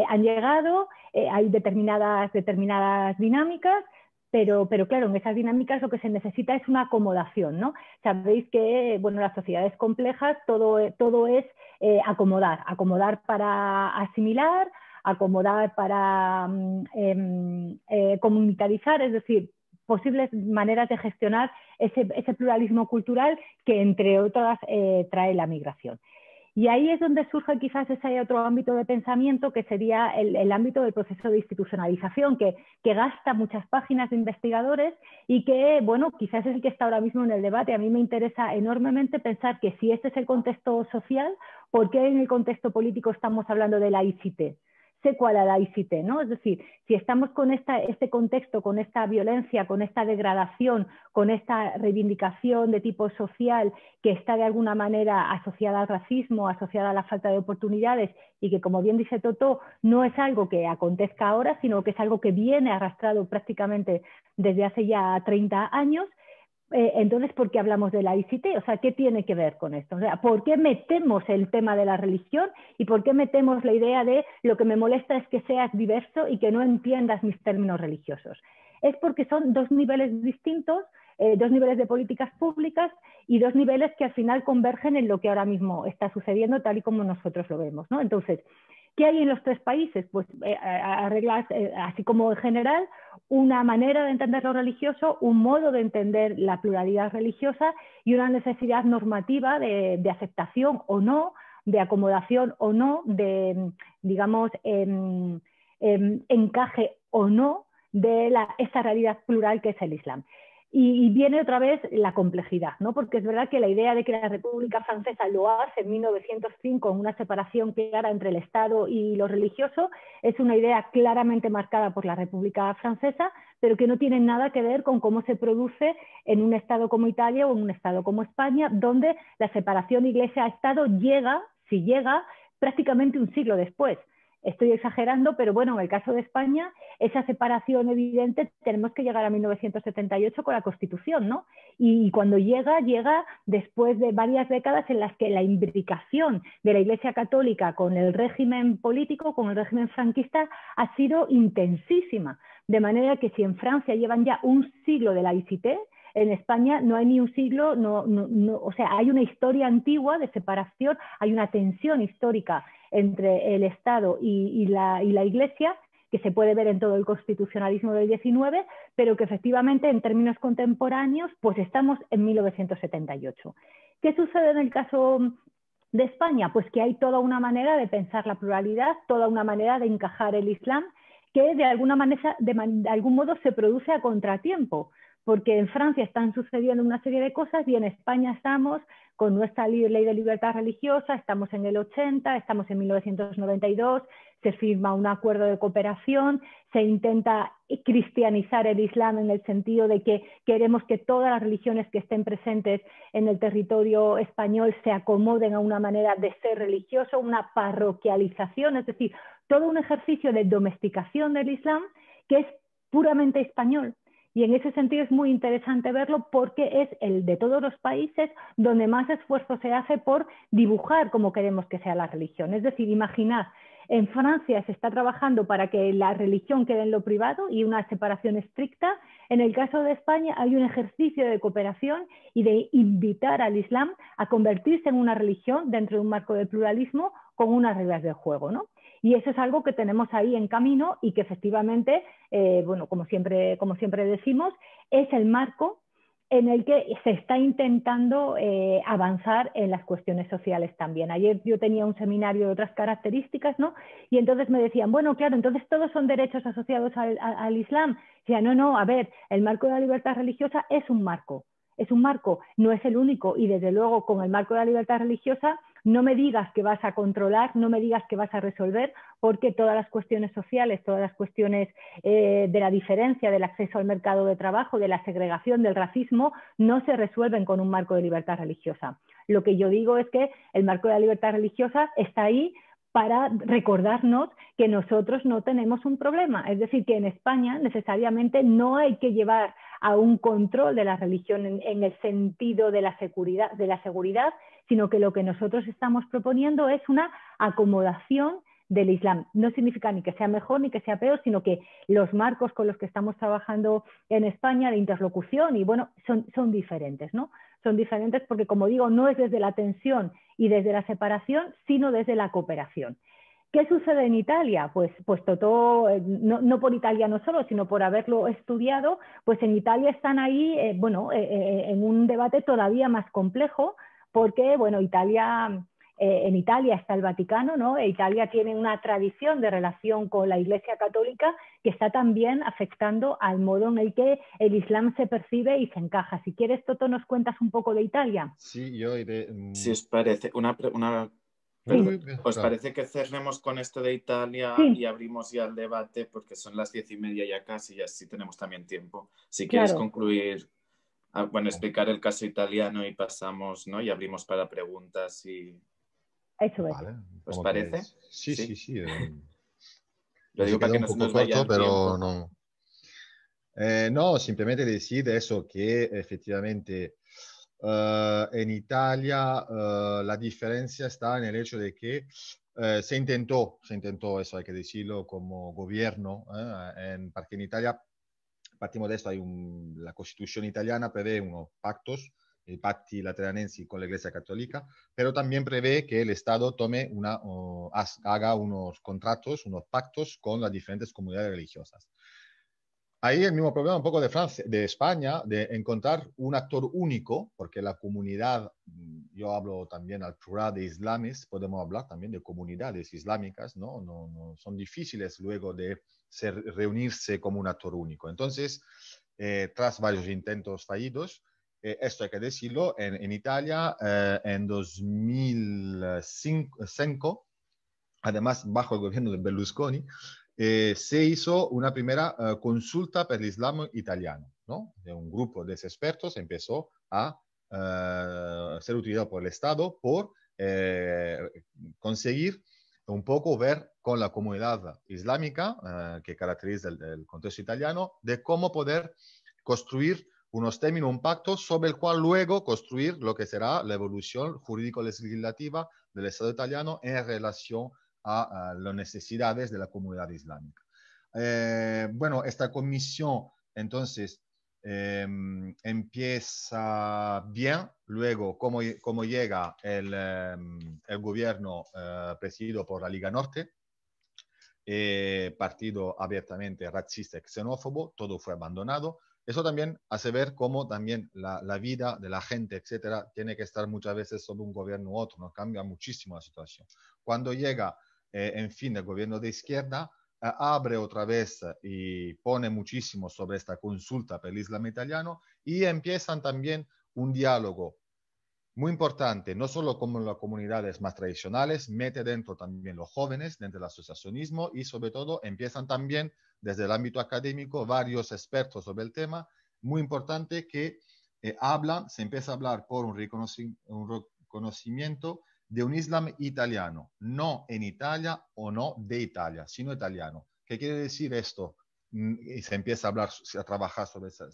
han llegado, hay determinadas, determinadas dinámicas pero, pero, claro, en esas dinámicas lo que se necesita es una acomodación, ¿no? Sabéis que, bueno, las sociedades complejas todo, todo es eh, acomodar, acomodar para asimilar, acomodar para mm, em, eh, comunitarizar, es decir, posibles maneras de gestionar ese pluralismo cultural que, entre otras, eh, trae la migración. Y ahí es donde surge quizás ese otro ámbito de pensamiento que sería el, ámbito del proceso de institucionalización, que, que, gasta muchas páginas de investigadores y que, bueno, quizás es el que está ahora mismo en el debate. A mí me interesa enormemente pensar que si este es el contexto social, ¿por qué en el contexto político estamos hablando de la ICT? cuál la ICT, ¿no? Es decir, si estamos con este contexto, con esta violencia, con esta degradación, con esta reivindicación de tipo social que está de alguna manera asociada al racismo, asociada a la falta de oportunidades y que, como bien dice Toto, no es algo que acontezca ahora, sino que es algo que viene arrastrado prácticamente desde hace ya 30 años, eh, entonces, ¿por qué hablamos de la ICT? O sea, ¿qué tiene que ver con esto? O sea, ¿por qué metemos el tema de la religión y por qué metemos la idea de lo que me molesta es que seas diverso y que no entiendas mis términos religiosos? Es porque son dos niveles distintos, eh, dos niveles de políticas públicas y dos niveles que al final convergen en lo que ahora mismo está sucediendo, tal y como nosotros lo vemos. ¿no? Entonces, ¿Qué hay en los tres países? Pues eh, arreglas, eh, así como en general, una manera de entender lo religioso, un modo de entender la pluralidad religiosa y una necesidad normativa de, aceptación o no, de acomodación o no, de, digamos, em, em, encaje o no de esa realidad plural que es el Islam. Y, viene otra vez la complejidad, ¿no? porque es verdad que la idea de que la República Francesa lo hace en 1905 en una separación clara entre el Estado y lo religioso es una idea claramente marcada por la República Francesa, pero que no tiene nada que ver con cómo se produce en un Estado como Italia o en un Estado como España, donde la separación Iglesia-Estado llega, si llega, prácticamente un siglo después. Estoy exagerando, pero bueno, en el caso de España, esa separación evidente tenemos que llegar a 1978 con la Constitución, ¿no? Y cuando llega, llega después de varias décadas en las que la imbricación de la Iglesia Católica con el régimen político, con el régimen franquista, ha sido intensísima. De manera que si en Francia llevan ya un siglo de la ICT, en España no hay ni un siglo, no, o sea, hay una historia antigua de separación, hay una tensión histórica entre el Estado y, la, Iglesia, que se puede ver en todo el constitucionalismo del 19, pero que efectivamente en términos contemporáneos, pues estamos en 1978. ¿Qué sucede en el caso de España? Pues que hay toda una manera de pensar la pluralidad, toda una manera de encajar el Islam que de alguna manera, de algún modo se produce a contratiempo porque en Francia están sucediendo una serie de cosas y en España estamos con nuestra ley de libertad religiosa, estamos en el 80, estamos en 1992, se firma un acuerdo de cooperación, se intenta cristianizar el Islam en el sentido de que queremos que todas las religiones que estén presentes en el territorio español se acomoden a una manera de ser religioso, una parroquialización, es decir, todo un ejercicio de domesticación del Islam que es puramente español, y en ese sentido es muy interesante verlo porque es el de todos los países donde más esfuerzo se hace por dibujar cómo queremos que sea la religión. Es decir, imaginar. en Francia se está trabajando para que la religión quede en lo privado y una separación estricta. En el caso de España hay un ejercicio de cooperación y de invitar al Islam a convertirse en una religión dentro de un marco de pluralismo con unas reglas de juego, ¿no? Y eso es algo que tenemos ahí en camino y que efectivamente, eh, bueno, como siempre, como siempre decimos, es el marco en el que se está intentando eh, avanzar en las cuestiones sociales también. Ayer yo tenía un seminario de otras características, ¿no? Y entonces me decían, bueno, claro, entonces todos son derechos asociados al, Islam. Decía, no, no, a ver, el marco de la libertad religiosa es un marco, es un marco, no es el único. Y desde luego, con el marco de la libertad religiosa, no me digas que vas a controlar, no me digas que vas a resolver, porque todas las cuestiones sociales, todas las cuestiones eh, de la diferencia, del acceso al mercado de trabajo, de la segregación, del racismo, no se resuelven con un marco de libertad religiosa. Lo que yo digo es que el marco de la libertad religiosa está ahí para recordarnos que nosotros no tenemos un problema. Es decir, que en España necesariamente no hay que llevar a un control de la religión en, el sentido de la, seguridad, de la seguridad sino que lo que nosotros estamos proponiendo es una acomodación del Islam. No significa ni que sea mejor ni que sea peor, sino que los marcos con los que estamos trabajando en España, de interlocución y bueno, son, diferentes, ¿no? Son diferentes porque, como digo, no es desde la tensión y desde la separación, sino desde la cooperación. ¿Qué sucede en Italia? Pues, puesto todo eh, no, por Italia no solo, sino por haberlo estudiado, pues en Italia están ahí, eh, bueno, eh, en un debate todavía más complejo, porque, bueno, Italia, eh, en Italia está el Vaticano, ¿no? E Italia tiene una tradición de relación con la Iglesia Católica que está también afectando al modo en el que el Islam se percibe y se encaja. Si quieres, Toto, nos cuentas un poco de Italia. Sí, yo iré... Mm. Si os parece, una, una... ¿Os parece que cerremos con esto de Italia y abrimos ya el debate? Porque son las diez y media ya casi y así tenemos también tiempo. Si quieres concluir Ah, bueno, explicar el caso italiano y pasamos, ¿no? Y abrimos para preguntas y... ¿Os parece? Sí, sí, sí. Eh. Lo digo para que no nos corto, pero no. Eh, no, simplemente decir eso que efectivamente eh, en Italia la diferencia está en el hecho de que se intentó, se intentó eso, hay que decirlo, como gobierno, en, porque en Italia Partimos de un, la constitución italiana prevé unos pactos, el pacti lateranensi con la Iglesia Católica, pero también prevé que el Estado tome una, haga unos contratos, unos pactos con las diferentes comunidades religiosas. Ahí el mismo problema un poco de Francia, de España, de encontrar un actor único, porque la comunidad, mm, yo hablo también al plural de islames, podemos hablar también de comunidades islámicas, ¿no? no, no son difíciles luego de reunirse como un actor único. Entonces, eh, tras varios intentos fallidos, eh, esto hay que decirlo, en, Italia eh, en 2005, además bajo el gobierno de Berlusconi, se hizo una primera consulta para el Islam italiano. De un grupo de expertos empezó a ser utilizado por el Estado por conseguir un poco ver con la comunidad islámica eh, que caracteriza el, contexto italiano, de cómo poder construir unos términos, un pacto sobre el cual luego construir lo que será la evolución jurídico-legislativa del Estado italiano en relación a, las necesidades de la comunidad islámica. Eh, bueno, esta comisión entonces em, empieza bien Luego, como llega el, em, el gobierno eh, presidido por la Liga Norte, eh, partido abiertamente racista y xenófobo, todo fue abandonado. Eso también hace ver cómo también la, la, vida de la gente, etcétera, tiene que estar muchas veces sobre un gobierno u otro, nos cambia muchísimo la situación. Cuando llega, eh, en fin, el gobierno de izquierda, abre otra vez y pone muchísimo sobre esta consulta por el Islam italiano y empiezan también un diálogo muy importante, no solo con las comunidades más tradicionales, mete dentro también los jóvenes, dentro del asociacionismo y sobre todo empiezan también desde el ámbito académico varios expertos sobre el tema, muy importante que eh, hablan, se empieza a hablar por un, reconocimiento de un Islam italiano, no en Italia o no de Italia, sino italiano. ¿Qué quiere decir esto? Mm, y se empieza a hablar, a trabajar sobre esta,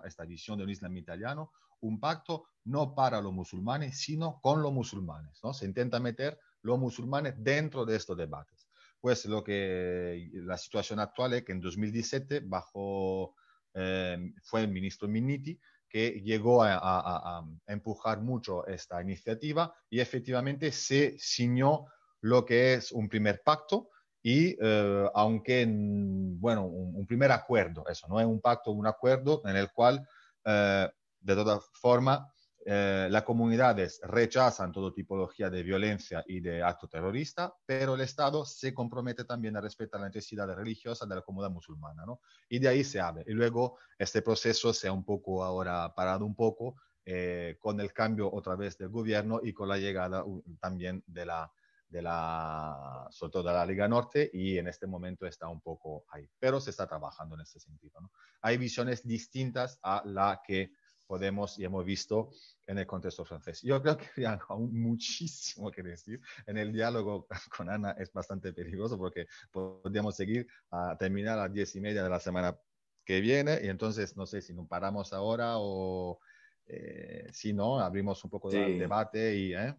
esta visión de un Islam italiano un pacto no para los musulmanes, sino con los musulmanes. ¿no? Se intenta meter los musulmanes dentro de estos debates. Pues lo que la situación actual es que en 2017 bajo, eh, fue el ministro Minniti que llegó a, empujar mucho esta iniciativa y efectivamente se ciñó lo que es un primer pacto y eh, aunque, bueno, un, primer acuerdo, eso no es un pacto, un acuerdo en el cual eh, de todas formas, eh, las comunidades rechazan todo tipología de violencia y de acto terrorista, pero el Estado se compromete también a respetar la necesidad religiosa de la comunidad musulmana, ¿no? Y de ahí se abre. Y luego este proceso se ha un poco ahora parado un poco eh, con el cambio otra vez del gobierno y con la llegada uh, también de la, de la, sobre de la Liga Norte, y en este momento está un poco ahí, pero se está trabajando en ese sentido, ¿no? Hay visiones distintas a la que podemos y hemos visto en el contexto francés. Yo creo que hay aún muchísimo que decir. En el diálogo con Ana es bastante peligroso porque podríamos seguir a terminar a las diez y media de la semana que viene y entonces no sé si nos paramos ahora o eh, si no, abrimos un poco el debate y... ¿eh?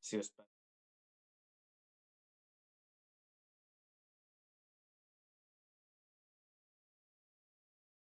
Sí,